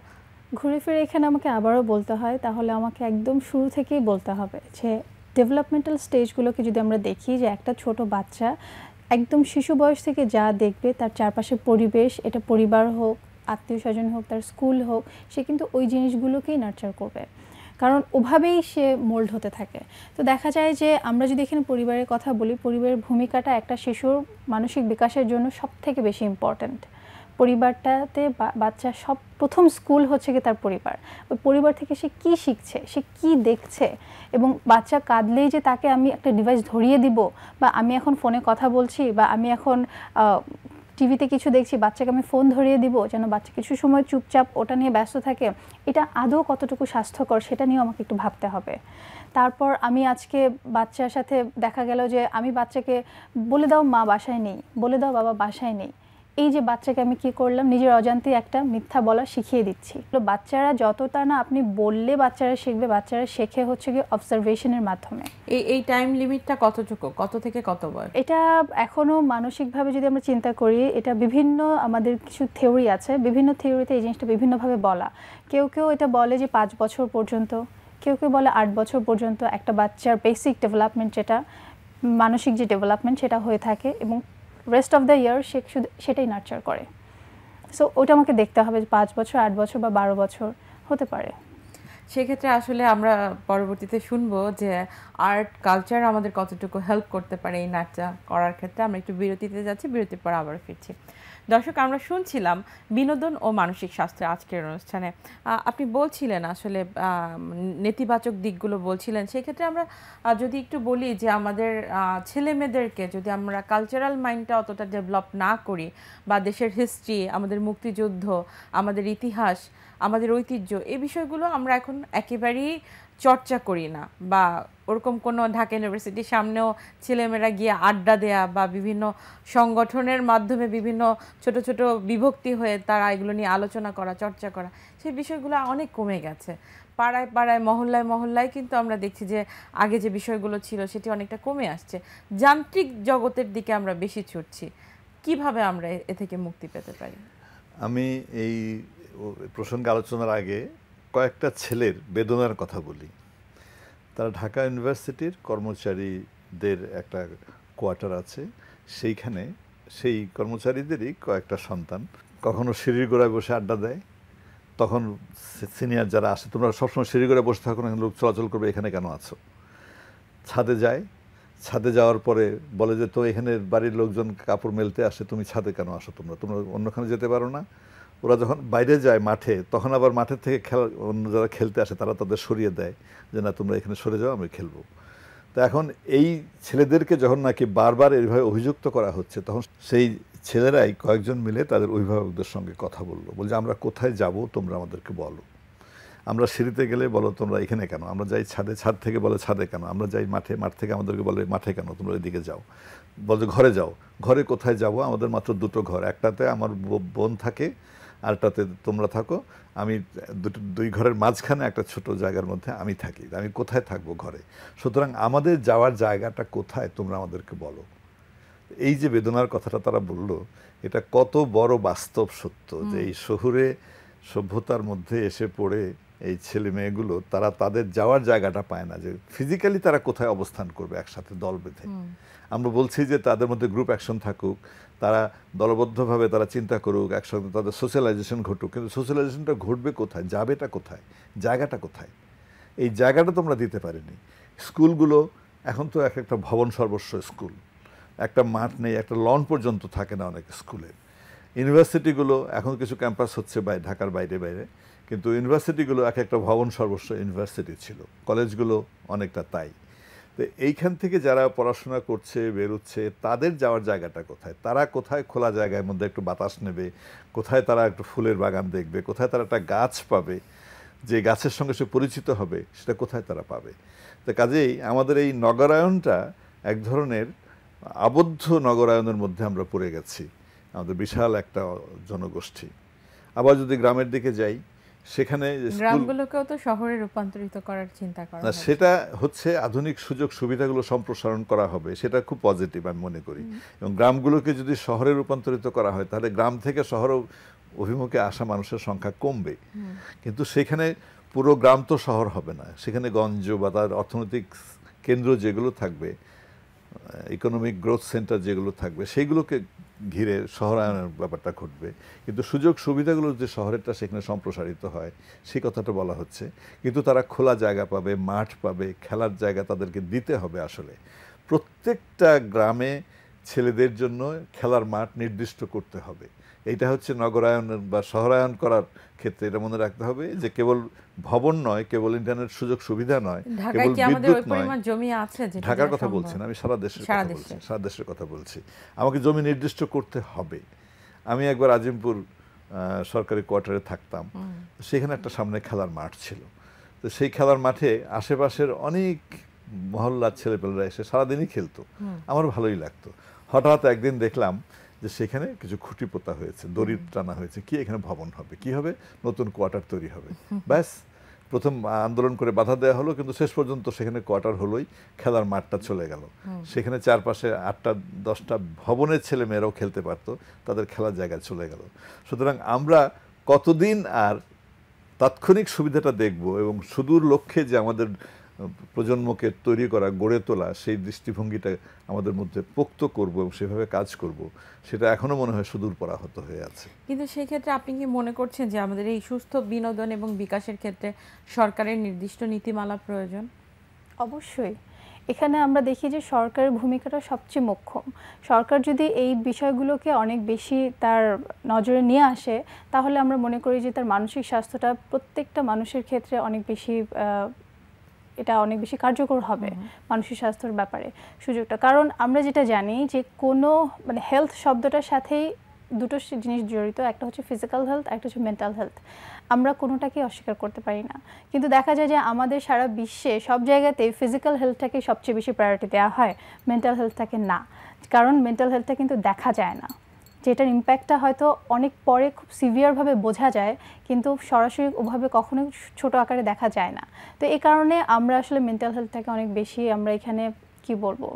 ঘুরে ফিরে এখানে আমাকে আবারও বলতে হয় তাহলে আমাকে একদম শুরু থেকেই বলতে হবে যে ডেভেলপমেন্টাল স্টেজগুলোকে যদি আমরা দেখি যে একটা ছোট বাচ্চা একদম শিশু বয়স থেকে যা দেখবে তার চারপাশের পরিবেশ এটা পরিবার হোক আত্মীয় স্বজন হোক তার স্কুল হোক সে কিন্তু ওই জিনিসগুলোকেই নার্চার করবে কারণ ওভাবেই সে মোল্ড হতে থাকে তো দেখা যায় যে আমরা যদি এখানে পরিবারের কথা বলি পরিবারের ভূমিকাটা একটা শিশুর মানসিক বিকাশের জন্য সব থেকে বেশি ইম্পর্ট্যান্ট পরিবারটাতে বাচ্চা সব প্রথম স্কুল হচ্ছে কি তার পরিবার ওই পরিবার থেকে সে কি শিখছে সে কি দেখছে এবং বাচ্চা কাঁদলেই যে তাকে আমি একটা ডিভাইস ধরিয়ে দিব বা আমি এখন ফোনে কথা বলছি বা আমি এখন টিভিতে কিছু দেখছি বাচ্চাকে আমি ফোন ধরিয়ে দিব যেন বাচ্চা কিছু সময় চুপচাপ ওটা নিয়ে ব্যস্ত থাকে এটা আদৌ কতটুকু স্বাস্থ্যকর সেটা নিয়েও আমাকে একটু ভাবতে হবে তারপর আমি আজকে বাচ্চার সাথে দেখা গেল যে আমি বাচ্চাকে বলে দাও মা বাসায় নেই বলে দাও বাবা বাসায় নেই এই যে বাচ্চাকে আমি কি করলাম নিজের অজান্তে একটা মিথ্যা বলা শিখিয়ে দিচ্ছি তো বাচ্চারা যতটা না আপনি বললে বাচ্চারা শিখবে বাচ্চারা শেখে হচ্ছে গিয়ে অবজারভেশনের মাধ্যমে এই এই টাইম লিমিটটা কতটুকু কত থেকে কত বয়স এটা এখনো মানসিকভাবে যদি আমরা চিন্তা করি এটা বিভিন্ন আমাদের কিছু থিওরি আছে বিভিন্ন থিওরিতে এই জিনিসটা বিভিন্নভাবে বলা কেউ কেউ এটা বলে যে পাঁচ বছর পর্যন্ত কেউ কেউ বলে আট বছর পর্যন্ত একটা বাচ্চার বেসিক ডেভেলপমেন্ট যেটা মানসিক যে ডেভেলপমেন্ট সেটা হয়ে থাকে এবং রেস্ট অফ দ্য ইয়ার সে শুধু সেটাই নার্চার করে সো ওটা আমাকে দেখতে হবে পাঁচ বছর আট বছর বা বারো বছর হতে পারে সেক্ষেত্রে আসলে আমরা পরবর্তীতে শুনবো যে আর্ট কালচার আমাদের কতটুকু হেল্প করতে পারে এই নাচটা করার ক্ষেত্রে আমরা একটু বিরতিতে যাচ্ছি বিরতির পর আবার ফিরছি দর্শক আমরা শুনছিলাম বিনোদন ও মানসিক স্বাস্থ্যের আজকের অনুষ্ঠানে আপনি বলছিলেন আসলে নেতিবাচক দিকগুলো বলছিলেন সেক্ষেত্রে আমরা যদি একটু বলি যে আমাদের ছেলে মেয়েদেরকে যদি আমরা কালচারাল মাইন্ডটা অতটা ডেভেলপ না করি বা দেশের হিস্ট্রি আমাদের মুক্তিযুদ্ধ আমাদের ইতিহাস আমাদের ঐতিহ্য এই বিষয়গুলো আমরা এখন একেবারেই চর্চা করি না বা ওরকম কোনো ঢাকা ইউনিভার্সিটির সামনেও ছেলেমেয়েরা গিয়ে আড্ডা দেয়া বা বিভিন্ন সংগঠনের মাধ্যমে বিভিন্ন ছোট ছোট বিভক্তি হয়ে তারা এগুলো নিয়ে আলোচনা করা চর্চা করা সেই বিষয়গুলো অনেক কমে গেছে পাড়ায় পাড়ায় মহল্লায় মহল্লায় কিন্তু আমরা দেখছি যে আগে যে বিষয়গুলো ছিল সেটি অনেকটা কমে আসছে যান্ত্রিক জগতের দিকে আমরা বেশি ছুটছি কিভাবে আমরা এ থেকে মুক্তি পেতে পারি আমি এই প্রসঙ্গে আলোচনার আগে কয়েকটা ছেলের বেদনার কথা বলি তারা ঢাকা ইউনিভার্সিটির কর্মচারীদের একটা কোয়ার্টার আছে সেইখানে সেই কর্মচারীদেরই কয়েকটা সন্তান কখনো সিঁড়ির গোড়ায় বসে আড্ডা দেয় তখন সিনিয়র যারা আসে তোমরা সবসময় সিঁড়ি গোড়ায় বসে থাকো না লোক চলাচল করবে এখানে কেন আছো ছাদে যায় ছাদে যাওয়ার পরে বলে যে তো এখানে বাড়ির লোকজন কাপড় মেলতে আসে তুমি ছাদে কেন আসো তোমরা তোমরা অন্যখানে যেতে পারো না ওরা যখন বাইরে যায় মাঠে তখন আবার মাঠের থেকে খেলা অন্য যারা খেলতে আসে তারা তাদের সরিয়ে দেয় যে না তোমরা এখানে সরে যাও আমি খেলবো তো এখন এই ছেলেদেরকে যখন নাকি বারবার এইভাবে অভিযুক্ত করা হচ্ছে তখন সেই ছেলেরাই কয়েকজন মিলে তাদের অভিভাবকদের সঙ্গে কথা বললো বলছে আমরা কোথায় যাব তোমরা আমাদেরকে বলো আমরা সিঁড়িতে গেলে বলো তোমরা এখানে কেন আমরা যাই ছাদে ছাদ থেকে বলে ছাদে কেন আমরা যাই মাঠে মাঠ থেকে আমাদেরকে বলে মাঠে কেন তোমরা এদিকে যাও বলছো ঘরে যাও ঘরে কোথায় যাব আমাদের মাত্র দুটো ঘর একটাতে আমার বোন থাকে আরটাতে তোমরা থাকো আমি দুটো দুই ঘরের মাঝখানে একটা ছোট জায়গার মধ্যে আমি থাকি আমি কোথায় থাকবো ঘরে সুতরাং আমাদের যাওয়ার জায়গাটা কোথায় তোমরা আমাদেরকে বলো এই যে বেদনার কথাটা তারা বলল এটা কত বড় বাস্তব সত্য যে এই শহুরে সভ্যতার মধ্যে এসে পড়ে এই ছেলে মেয়েগুলো তারা তাদের যাওয়ার জায়গাটা পায় না যে ফিজিক্যালি তারা কোথায় অবস্থান করবে একসাথে দল বেঁধে আমরা বলছি যে তাদের মধ্যে গ্রুপ অ্যাকশন থাকুক তারা দলবদ্ধভাবে তারা চিন্তা করুক একসঙ্গে তাদের সোশ্যালাইজেশন ঘটুক কিন্তু সোশ্যালাইজেশনটা ঘটবে কোথায় যাবেটা কোথায় জায়গাটা কোথায় এই জায়গাটা তোমরা দিতে পারেনি স্কুলগুলো এখন তো এক একটা ভবন সর্বস্ব স্কুল একটা মাঠ নেই একটা লন পর্যন্ত থাকে না অনেক স্কুলে ইউনিভার্সিটিগুলো এখন কিছু ক্যাম্পাস হচ্ছে বাই ঢাকার বাইরে বাইরে কিন্তু ইউনিভার্সিটিগুলো এক একটা ভবন সর্বস্ব ইউনিভার্সিটি ছিল কলেজগুলো অনেকটা তাই তো এইখান থেকে যারা পড়াশোনা করছে বেরোচ্ছে তাদের যাওয়ার জায়গাটা কোথায় তারা কোথায় খোলা জায়গার মধ্যে একটু বাতাস নেবে কোথায় তারা একটু ফুলের বাগান দেখবে কোথায় তারা একটা গাছ পাবে যে গাছের সঙ্গে সে পরিচিত হবে সেটা কোথায় তারা পাবে তো কাজেই আমাদের এই নগরায়নটা এক ধরনের আবদ্ধ নগরায়নের মধ্যে আমরা পড়ে গেছি আমাদের বিশাল একটা জনগোষ্ঠী আবার যদি গ্রামের দিকে যাই সেখানে গ্রামগুলোকেও তো শহরে রূপান্তরিত করার চিন্তা করা না সেটা হচ্ছে আধুনিক সুযোগ সুবিধাগুলো সম্প্রসারণ করা হবে সেটা খুব পজিটিভ আমি মনে করি এবং গ্রামগুলোকে যদি শহরে রূপান্তরিত করা হয় তাহলে গ্রাম থেকে শহর অভিমুখে আসা মানুষের সংখ্যা কমবে কিন্তু সেখানে পুরো গ্রাম তো শহর হবে না সেখানে গঞ্জ বা তার অর্থনৈতিক কেন্দ্র যেগুলো থাকবে ইকোনমিক গ্রোথ সেন্টার যেগুলো থাকবে সেগুলোকে ঘিরে শহরায়নের ব্যাপারটা ঘটবে কিন্তু সুযোগ সুবিধাগুলো যে শহরেরটা সেখানে সম্প্রসারিত হয় সেই কথাটা বলা হচ্ছে কিন্তু তারা খোলা জায়গা পাবে মাঠ পাবে খেলার জায়গা তাদেরকে দিতে হবে আসলে প্রত্যেকটা গ্রামে ছেলেদের জন্য খেলার মাঠ নির্দিষ্ট করতে হবে এটা হচ্ছে নগরায়ন বা শহরায়ন করার ক্ষেত্রে এটা মনে রাখতে হবে যে কেবল ভবন নয় কেবল ইন্টারনেট সুযোগ সুবিধা নয় কেবল বিদ্যুৎ নয় ঢাকার কথা বলছেন আমি সারা দেশের কথা বলছি সারা দেশের কথা বলছি আমাকে জমি নির্দিষ্ট করতে হবে আমি একবার আজিমপুর সরকারি কোয়ার্টারে থাকতাম সেখানে একটা সামনে খেলার মাঠ ছিল তো সেই খেলার মাঠে আশেপাশের অনেক মহল্লার ছেলেপেলেরা এসে সারাদিনই খেলতো আমার ভালোই লাগতো হঠাৎ একদিন দেখলাম যে সেখানে কিছু খুঁটি পোতা হয়েছে দড়ি টানা হয়েছে কি এখানে ভবন হবে কি হবে নতুন কোয়ার্টার তৈরি হবে ব্যাস প্রথম আন্দোলন করে বাধা দেওয়া হলো কিন্তু শেষ পর্যন্ত সেখানে কোয়ার্টার হলোই খেলার মাঠটা চলে গেল সেখানে চারপাশে আটটা দশটা ভবনের ছেলে মেয়েরাও খেলতে পারত তাদের খেলার জায়গা চলে গেল সুতরাং আমরা কতদিন আর তাৎক্ষণিক সুবিধাটা দেখব এবং সুদূর লক্ষ্যে যে আমাদের প্রজন্মকে তৈরি করা গড়ে তোলা সেই দৃষ্টিভঙ্গিটা আমাদের মধ্যে পোক্ত করব এবং সেভাবে কাজ করব সেটা এখনও মনে হয় সুদূর পরাহত হয়ে আছে কিন্তু সেই ক্ষেত্রে আপনি কি মনে করছেন যে আমাদের এই সুস্থ বিনোদন এবং বিকাশের ক্ষেত্রে সরকারের নির্দিষ্ট নীতিমালা প্রয়োজন অবশ্যই এখানে আমরা দেখি যে সরকারের ভূমিকাটা সবচেয়ে মোক্ষম সরকার যদি এই বিষয়গুলোকে অনেক বেশি তার নজরে নিয়ে আসে তাহলে আমরা মনে করি যে তার মানসিক স্বাস্থ্যটা প্রত্যেকটা মানুষের ক্ষেত্রে অনেক বেশি এটা অনেক বেশি কার্যকর হবে মানুষের স্বাস্থ্যের ব্যাপারে সুযোগটা কারণ আমরা যেটা জানি যে কোনো মানে হেলথ শব্দটার সাথেই দুটো জিনিস জড়িত একটা হচ্ছে ফিজিক্যাল হেলথ একটা হচ্ছে মেন্টাল হেলথ আমরা কোনোটাকে অস্বীকার করতে পারি না কিন্তু দেখা যায় যে আমাদের সারা বিশ্বে সব জায়গাতেই ফিজিক্যাল হেলথটাকে সবচেয়ে বেশি প্রায়োরিটি দেওয়া হয় মেন্টাল হেলথটাকে না কারণ মেন্টাল হেলথটা কিন্তু দেখা যায় না যেটার ইম্প্যাক্টটা হয়তো অনেক পরে খুব সিভিয়ারভাবে বোঝা যায় কিন্তু সরাসরি ওভাবে কখনোই ছোট আকারে দেখা যায় না তো এই কারণে আমরা আসলে মেন্টাল হেলথটাকে অনেক বেশি আমরা এখানে কি বলবো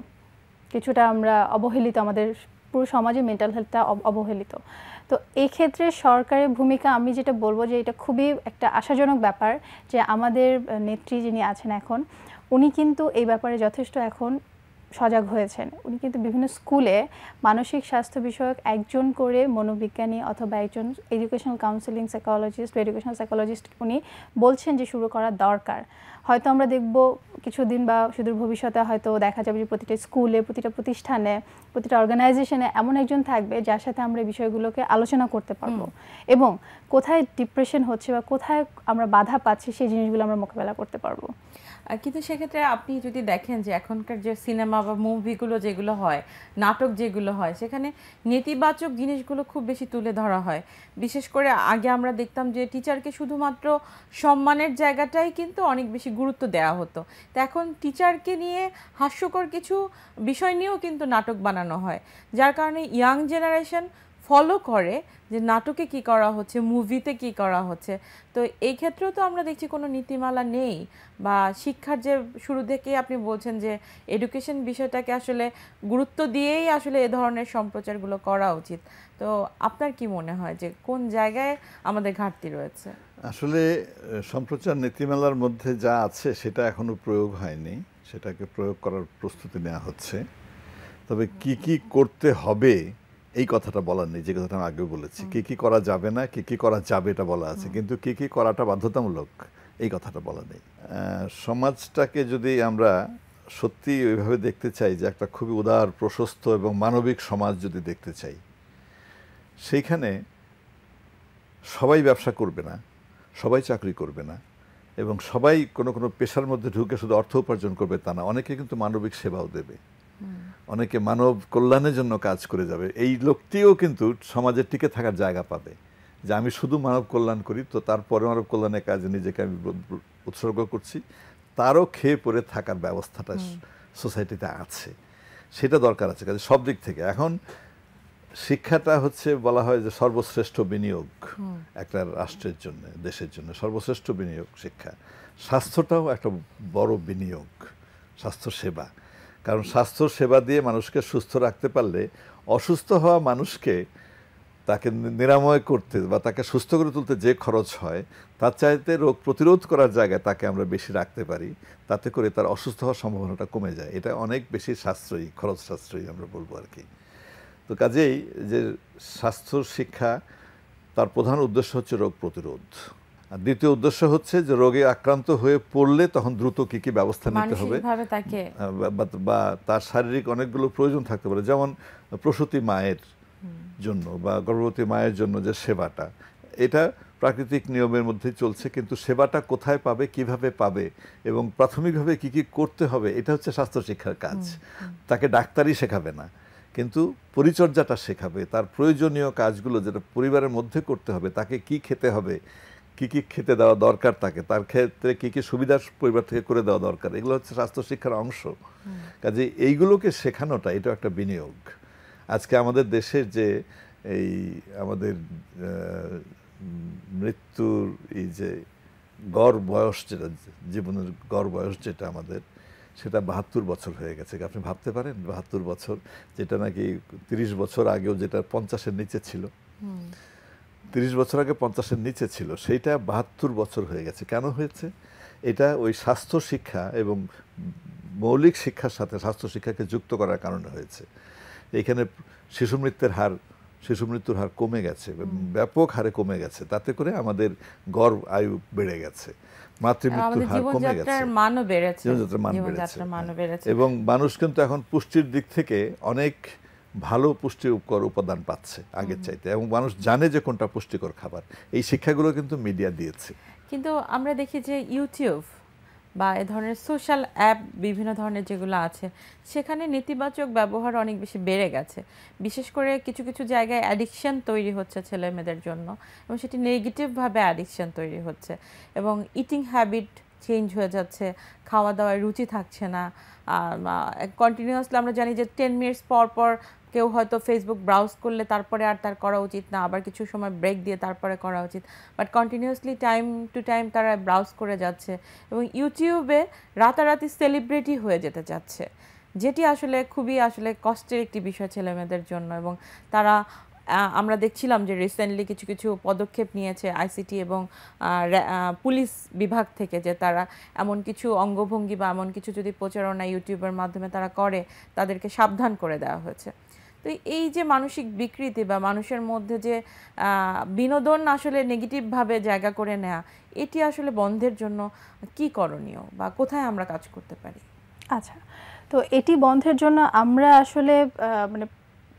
কিছুটা আমরা অবহেলিত আমাদের পুরো সমাজে মেন্টাল হেলথটা অবহেলিত তো এই ক্ষেত্রে সরকারের ভূমিকা আমি যেটা বলবো যে এটা খুবই একটা আশাজনক ব্যাপার যে আমাদের নেত্রী যিনি আছেন এখন উনি কিন্তু এই ব্যাপারে যথেষ্ট এখন সজাগ হয়েছেন উনি কিন্তু বিভিন্ন স্কুলে মানসিক স্বাস্থ্য বিষয়ক একজন করে মনোবিজ্ঞানী অথবা একজন এডুকেশনাল কাউন্সিলিং সাইকোলজিস্ট বা এডুকেশনাল সাইকোলজিস্ট উনি বলছেন যে শুরু করা দরকার হয়তো আমরা দেখব কিছুদিন বা সুদূর ভবিষ্যতে হয়তো দেখা যাবে যে প্রতিটা স্কুলে প্রতিটা প্রতিষ্ঠানে প্রতিটা অর্গানাইজেশনে এমন একজন থাকবে যার সাথে আমরা এই বিষয়গুলোকে আলোচনা করতে পারবো এবং কোথায় ডিপ্রেশন হচ্ছে বা কোথায় আমরা বাধা পাচ্ছি সেই জিনিসগুলো আমরা মোকাবেলা করতে পারবো কিন্তু সেক্ষেত্রে আপনি যদি দেখেন যে এখনকার যে সিনেমা বা মুভিগুলো যেগুলো হয় নাটক যেগুলো হয় সেখানে নেতিবাচক জিনিসগুলো খুব বেশি তুলে ধরা হয় বিশেষ করে আগে আমরা দেখতাম যে টিচারকে শুধুমাত্র সম্মানের জায়গাটাই কিন্তু অনেক বেশি গুরুত্ব দেওয়া হতো তো এখন টিচারকে নিয়ে হাস্যকর কিছু বিষয় নিয়েও কিন্তু নাটক বানানো হয় যার কারণে ইয়াং জেনারেশন ফলো করে যে নাটকে কি করা হচ্ছে মুভিতে কি করা হচ্ছে তো এই ক্ষেত্রেও তো আমরা দেখছি কোনো নীতিমালা নেই বা শিক্ষার যে শুরু থেকেই আপনি বলছেন যে এডুকেশন বিষয়টাকে আসলে গুরুত্ব দিয়েই আসলে এ ধরনের সম্প্রচারগুলো করা উচিত তো আপনার কি মনে হয় যে কোন জায়গায় আমাদের ঘাটতি রয়েছে আসলে সম্প্রচার নীতিমালার মধ্যে যা আছে সেটা এখনও প্রয়োগ হয়নি সেটাকে প্রয়োগ করার প্রস্তুতি নেওয়া হচ্ছে তবে কি কি করতে হবে এই কথাটা বলার নেই যে কথাটা আমি আগেও বলেছি কী কী করা যাবে না কী কী করা যাবে এটা বলা আছে কিন্তু কী কী করাটা বাধ্যতামূলক এই কথাটা বলা নেই সমাজটাকে যদি আমরা সত্যি ওইভাবে দেখতে চাই যে একটা খুবই উদার প্রশস্ত এবং মানবিক সমাজ যদি দেখতে চাই সেইখানে সবাই ব্যবসা করবে না সবাই চাকরি করবে না এবং সবাই কোনো কোনো পেশার মধ্যে ঢুকে শুধু অর্থ উপার্জন করবে তা না অনেকে কিন্তু মানবিক সেবাও দেবে অনেকে মানব কল্যাণের জন্য কাজ করে যাবে এই লোকটিও কিন্তু সমাজের টিকে থাকার জায়গা পাবে যে আমি শুধু মানব কল্যাণ করি তো তারপরে মানব কল্যাণের কাজে নিজেকে আমি উৎসর্গ করছি তারও খেয়ে পরে থাকার ব্যবস্থাটা সোসাইটিতে আছে সেটা দরকার আছে কাজে সব দিক থেকে এখন শিক্ষাটা হচ্ছে বলা হয় যে সর্বশ্রেষ্ঠ বিনিয়োগ একটা রাষ্ট্রের জন্য দেশের জন্য সর্বশ্রেষ্ঠ বিনিয়োগ শিক্ষা স্বাস্থ্যটাও একটা বড় বিনিয়োগ স্বাস্থ্যসেবা সেবা কারণ স্বাস্থ্য সেবা দিয়ে মানুষকে সুস্থ রাখতে পারলে অসুস্থ হওয়া মানুষকে তাকে নিরাময় করতে বা তাকে সুস্থ করে তুলতে যে খরচ হয় তার চাইতে রোগ প্রতিরোধ করার জায়গায় তাকে আমরা বেশি রাখতে পারি তাতে করে তার অসুস্থ হওয়ার সম্ভাবনাটা কমে যায় এটা অনেক বেশি সাশ্রয়ী খরচ সাশ্রয়ী আমরা বলবো আর কি তো কাজেই যে স্বাস্থ্য শিক্ষা তার প্রধান উদ্দেশ্য হচ্ছে রোগ প্রতিরোধ দ্বিতীয় উদ্দেশ্য হচ্ছে যে রোগে আক্রান্ত হয়ে পড়লে তখন দ্রুত কি কি ব্যবস্থা নিতে হবে বা তার শারীরিক অনেকগুলো প্রয়োজন থাকতে পারে যেমন প্রসূতি মায়ের জন্য বা গর্ভবতী মায়ের জন্য যে সেবাটা এটা প্রাকৃতিক নিয়মের মধ্যে চলছে কিন্তু সেবাটা কোথায় পাবে কিভাবে পাবে এবং প্রাথমিকভাবে কি কি করতে হবে এটা হচ্ছে স্বাস্থ্য শিক্ষার কাজ তাকে ডাক্তারই শেখাবে না কিন্তু পরিচর্যাটা শেখাবে তার প্রয়োজনীয় কাজগুলো যেটা পরিবারের মধ্যে করতে হবে তাকে কি খেতে হবে কি কি খেতে দেওয়া দরকার তাকে তার ক্ষেত্রে কি কি সুবিধার পরিবার থেকে করে দেওয়া দরকার এগুলো হচ্ছে স্বাস্থ্য শিক্ষার অংশ কাজে এইগুলোকে শেখানোটা এটা একটা বিনিয়োগ আজকে আমাদের দেশের যে এই আমাদের মৃত্যুর এই যে গড় বয়স যেটা জীবনের গড় বয়স যেটা আমাদের সেটা বাহাত্তর বছর হয়ে গেছে আপনি ভাবতে পারেন বাহাত্তর বছর যেটা নাকি তিরিশ বছর আগেও যেটা পঞ্চাশের নিচে ছিল তিরিশ বছর আগে পঞ্চাশের নিচে ছিল সেইটা বাহাত্তর বছর হয়ে গেছে কেন হয়েছে এটা ওই স্বাস্থ্য শিক্ষা এবং মৌলিক শিক্ষার সাথে স্বাস্থ্য শিক্ষাকে যুক্ত করার কারণে হয়েছে এখানে শিশু মৃত্যুর হার শিশু মৃত্যুর হার কমে গেছে ব্যাপক হারে কমে গেছে তাতে করে আমাদের গর্ব আয়ু বেড়ে গেছে মাতৃমৃত্যুর হার কমে গেছে এবং মানুষ কিন্তু এখন পুষ্টির দিক থেকে অনেক ভালো পুষ্টিকর উপাদান পাচ্ছে আগের চাইতে এবং মানুষ জানে যে কোনটা পুষ্টিকর খাবার এই শিক্ষাগুলো কিন্তু মিডিয়া দিয়েছে কিন্তু আমরা দেখি যে ইউটিউব বা এ ধরনের সোশ্যাল অ্যাপ বিভিন্ন ধরনের যেগুলো আছে সেখানে নেতিবাচক ব্যবহার অনেক বেশি বেড়ে গেছে বিশেষ করে কিছু কিছু জায়গায় অ্যাডিকশান তৈরি হচ্ছে ছেলে মেয়েদের জন্য এবং সেটি নেগেটিভভাবে অ্যাডিকশান তৈরি হচ্ছে এবং ইটিং হ্যাবিট চেঞ্জ হয়ে যাচ্ছে খাওয়া দাওয়ায় রুচি থাকছে না কন্টিনিউয়াসলি আমরা জানি যে টেন মিনিটস পর পর কেউ হয়তো ফেসবুক ব্রাউজ করলে তারপরে আর তার করা উচিত না আবার কিছু সময় ব্রেক দিয়ে তারপরে করা উচিত but continuously time to time তারা ব্রাউজ করে যাচ্ছে এবং ইউটিউবে রাতারাতি সেলিব্রিটি হয়ে যেতে চাচ্ছে যেটি আসলে খুবই আসলে কষ্টের একটি বিষয় ছেলেমেয়েদের জন্য এবং তারা আমরা দেখছিলাম যে রিসেন্টলি কিছু কিছু পদক্ষেপ নিয়েছে আইসিটি এবং পুলিশ বিভাগ থেকে যে তারা এমন কিছু অঙ্গভঙ্গি বা এমন কিছু যদি প্রচারণা ইউটিউবের মাধ্যমে তারা করে তাদেরকে সাবধান করে দেওয়া হয়েছে তো এই যে মানসিক বিকৃতি বা মানুষের মধ্যে যে বিনোদন আসলে নেগেটিভভাবে জায়গা করে নেয়া এটি আসলে বন্ধের জন্য কি করণীয় বা কোথায় আমরা কাজ করতে পারি আচ্ছা তো এটি বন্ধের জন্য আমরা আসলে মানে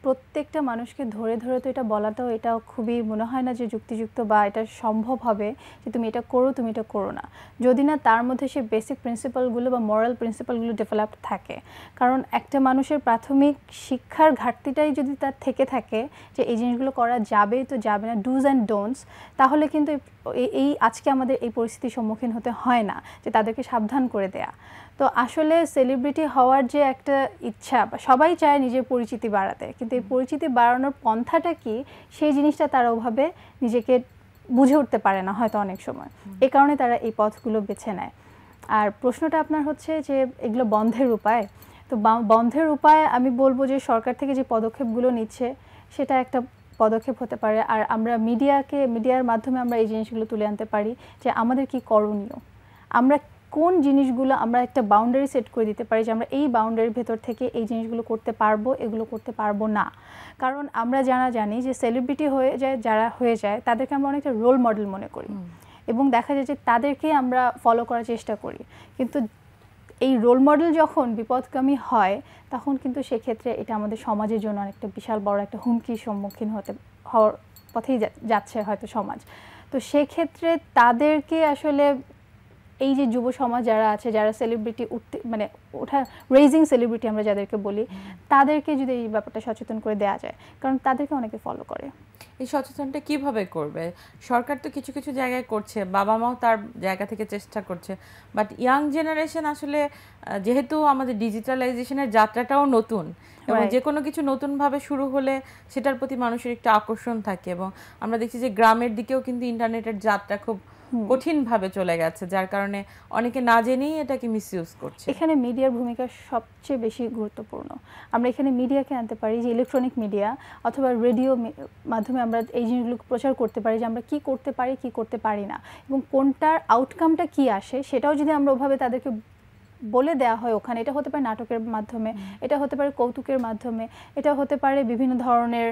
প্রত্যেকটা মানুষকে ধরে ধরে তো এটা বলা তো এটা খুবই মনে হয় না যে যুক্তিযুক্ত বা এটা সম্ভব হবে যে তুমি এটা করো তুমি এটা করো না যদি না তার মধ্যে সে বেসিক প্রিন্সিপালগুলো বা মরাল প্রিন্সিপালগুলো ডেভেলপ থাকে কারণ একটা মানুষের প্রাথমিক শিক্ষার ঘাটতিটাই যদি তার থেকে থাকে যে এই জিনিসগুলো করা যাবে তো যাবে না ডুজ অ্যান্ড ডোন্টস তাহলে কিন্তু এই আজকে আমাদের এই পরিস্থিতির সম্মুখীন হতে হয় না যে তাদেরকে সাবধান করে দেয়া তো আসলে সেলিব্রিটি হওয়ার যে একটা ইচ্ছা সবাই চায় নিজের পরিচিতি বাড়াতে কিন্তু এই পরিচিতি বাড়ানোর পন্থাটা কি সেই জিনিসটা তারা ওভাবে নিজেকে বুঝে উঠতে পারে না হয়তো অনেক সময় এ কারণে তারা এই পথগুলো বেছে নেয় আর প্রশ্নটা আপনার হচ্ছে যে এগুলো বন্ধের উপায় তো বন্ধের উপায় আমি বলবো যে সরকার থেকে যে পদক্ষেপগুলো নিচ্ছে সেটা একটা পদক্ষেপ হতে পারে আর আমরা মিডিয়াকে মিডিয়ার মাধ্যমে আমরা এই জিনিসগুলো তুলে আনতে পারি যে আমাদের কি করণীয় আমরা কোন জিনিসগুলো আমরা একটা বাউন্ডারি সেট করে দিতে পারি যে আমরা এই বাউন্ডারির ভেতর থেকে এই জিনিসগুলো করতে পারবো এগুলো করতে পারবো না কারণ আমরা জানা জানি যে সেলিব্রিটি হয়ে যায় যারা হয়ে যায় তাদেরকে আমরা অনেকটা রোল মডেল মনে করি এবং দেখা যায় যে তাদেরকে আমরা ফলো করার চেষ্টা করি কিন্তু এই রোল মডেল যখন বিপদগামী হয় তখন কিন্তু সেক্ষেত্রে এটা আমাদের সমাজের জন্য অনেকটা বিশাল বড় একটা হুমকির সম্মুখীন হতে হওয়ার পথেই যাচ্ছে হয়তো সমাজ তো সেক্ষেত্রে তাদেরকে আসলে এই যে যুব সমাজ যারা আছে যারা সেলিব্রিটি উঠতে মানে ওঠা রেজিং সেলিব্রিটি আমরা যাদেরকে বলি তাদেরকে যদি এই ব্যাপারটা সচেতন করে দেওয়া যায় কারণ তাদেরকে অনেকে ফলো করে এই সচেতনটা কিভাবে করবে সরকার তো কিছু কিছু জায়গায় করছে বাবা মাও তার জায়গা থেকে চেষ্টা করছে বাট ইয়াং জেনারেশন আসলে যেহেতু আমাদের ডিজিটালাইজেশনের যাত্রাটাও নতুন এবং যে কোনো কিছু নতুনভাবে শুরু হলে সেটার প্রতি মানুষের একটা আকর্ষণ থাকে এবং আমরা দেখছি যে গ্রামের দিকেও কিন্তু ইন্টারনেটের যাত্রা খুব কঠিনভাবে চলে গেছে যার কারণে অনেকে না জেনেই এটাকে মিসইউজ করছে এখানে মিডিয়ার ভূমিকা সবচেয়ে বেশি গুরুত্বপূর্ণ আমরা এখানে মিডিয়াকে আনতে পারি যে ইলেকট্রনিক মিডিয়া অথবা রেডিও মাধ্যমে আমরা এই জিনিসগুলো প্রচার করতে পারি যে আমরা কি করতে পারি কি করতে পারি না এবং কোনটার আউটকামটা কি আসে সেটাও যদি আমরা ওভাবে তাদেরকে বলে দেয়া হয় ওখানে এটা হতে পারে নাটকের মাধ্যমে এটা হতে পারে কৌতুকের মাধ্যমে এটা হতে পারে বিভিন্ন ধরনের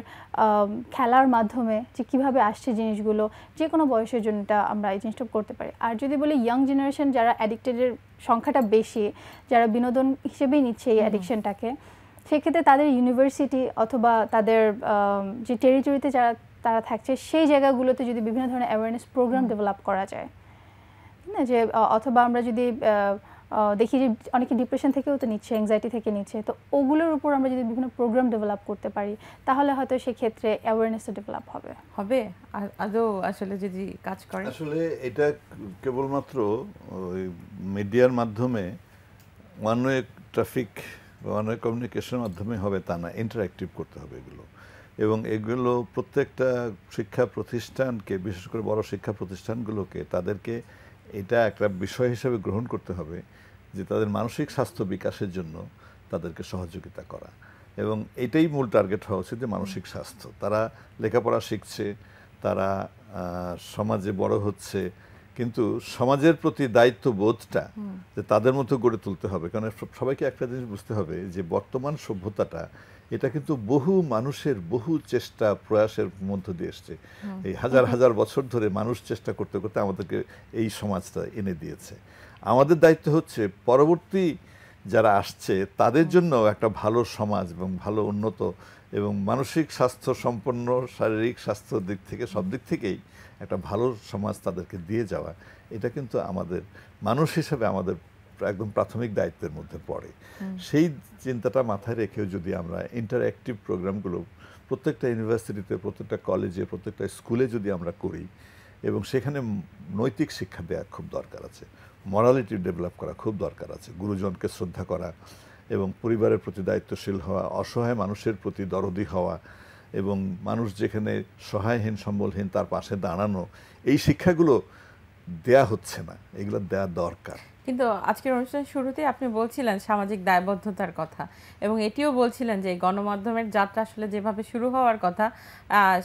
খেলার মাধ্যমে যে কীভাবে আসছে জিনিসগুলো যে কোনো বয়সের জন্য এটা আমরা এই জিনিসটা করতে পারি আর যদি বলি ইয়াং জেনারেশন যারা অ্যাডিক্টেডের সংখ্যাটা বেশি যারা বিনোদন হিসেবেই নিচ্ছে এই অ্যাডিকশনটাকে সেক্ষেত্রে তাদের ইউনিভার্সিটি অথবা তাদের যে টেরিটরিতে যারা তারা থাকছে সেই জায়গাগুলোতে যদি বিভিন্ন ধরনের অ্যাওয়ারনেস প্রোগ্রাম ডেভেলপ করা যায় না যে অথবা আমরা যদি দেখি যে অনেকে ডিপ্রেশন থেকেও তো নিচ্ছে অ্যাংজাইটি থেকে নিচ্ছে তো ওগুলোর উপর আমরা যদি বিভিন্ন প্রোগ্রাম ডেভেলপ করতে পারি তাহলে হয়তো সেক্ষেত্রে অ্যাওয়ারনেসটা ডেভেলপ হবে হবে আদৌ আসলে যদি কাজ করে আসলে এটা কেবলমাত্র ওই মিডিয়ার মাধ্যমে one way traffic one way কমিউনিকেশনের মাধ্যমে হবে তা না ইন্টারঅ্যাক্টিভ করতে হবে এগুলো এবং এগুলো প্রত্যেকটা শিক্ষা প্রতিষ্ঠানকে বিশেষ করে বড় শিক্ষা প্রতিষ্ঠানগুলোকে তাদেরকে এটা একটা বিষয় হিসেবে গ্রহণ করতে হবে যে তাদের মানসিক স্বাস্থ্য বিকাশের জন্য তাদেরকে সহযোগিতা করা এবং এটাই মূল টার্গেট হওয়া উচিত যে মানসিক স্বাস্থ্য তারা লেখাপড়া শিখছে তারা সমাজে বড় হচ্ছে কিন্তু সমাজের প্রতি দায়িত্ব বোধটা যে তাদের মতো গড়ে তুলতে হবে কারণ সবাইকে একটা জিনিস বুঝতে হবে যে বর্তমান সভ্যতাটা এটা কিন্তু বহু মানুষের বহু চেষ্টা প্রয়াসের মধ্য দিয়ে এসছে এই হাজার হাজার বছর ধরে মানুষ চেষ্টা করতে করতে আমাদেরকে এই সমাজটা এনে দিয়েছে আমাদের দায়িত্ব হচ্ছে পরবর্তী যারা আসছে তাদের জন্য একটা ভালো সমাজ এবং ভালো উন্নত এবং মানসিক স্বাস্থ্য সম্পন্ন শারীরিক স্বাস্থ্য দিক থেকে সব দিক থেকেই একটা ভালো সমাজ তাদেরকে দিয়ে যাওয়া এটা কিন্তু আমাদের মানুষ হিসেবে আমাদের একদম প্রাথমিক দায়িত্বের মধ্যে পড়ে সেই চিন্তাটা মাথায় রেখেও যদি আমরা ইন্টারঅ্যাক্টিভ প্রোগ্রামগুলো প্রত্যেকটা ইউনিভার্সিটিতে প্রত্যেকটা কলেজে প্রত্যেকটা স্কুলে যদি আমরা করি এবং সেখানে নৈতিক শিক্ষা দেওয়া খুব দরকার আছে মরালিটি ডেভেলপ করা খুব দরকার আছে গুরুজনকে শ্রদ্ধা করা এবং পরিবারের প্রতি দায়িত্বশীল হওয়া অসহায় মানুষের প্রতি দরদি হওয়া এবং মানুষ যেখানে সহায়হীন সম্বলহীন তার পাশে দাঁড়ানো এই শিক্ষাগুলো দেয়া হচ্ছে না এগুলো দেয়া দরকার কিন্তু আজকের অনুষ্ঠান শুরুতে আপনি বলছিলেন সামাজিক দায়বদ্ধতার কথা এবং এটিও বলছিলেন যে গণমাধ্যমের যাত্রা আসলে যেভাবে শুরু হওয়ার কথা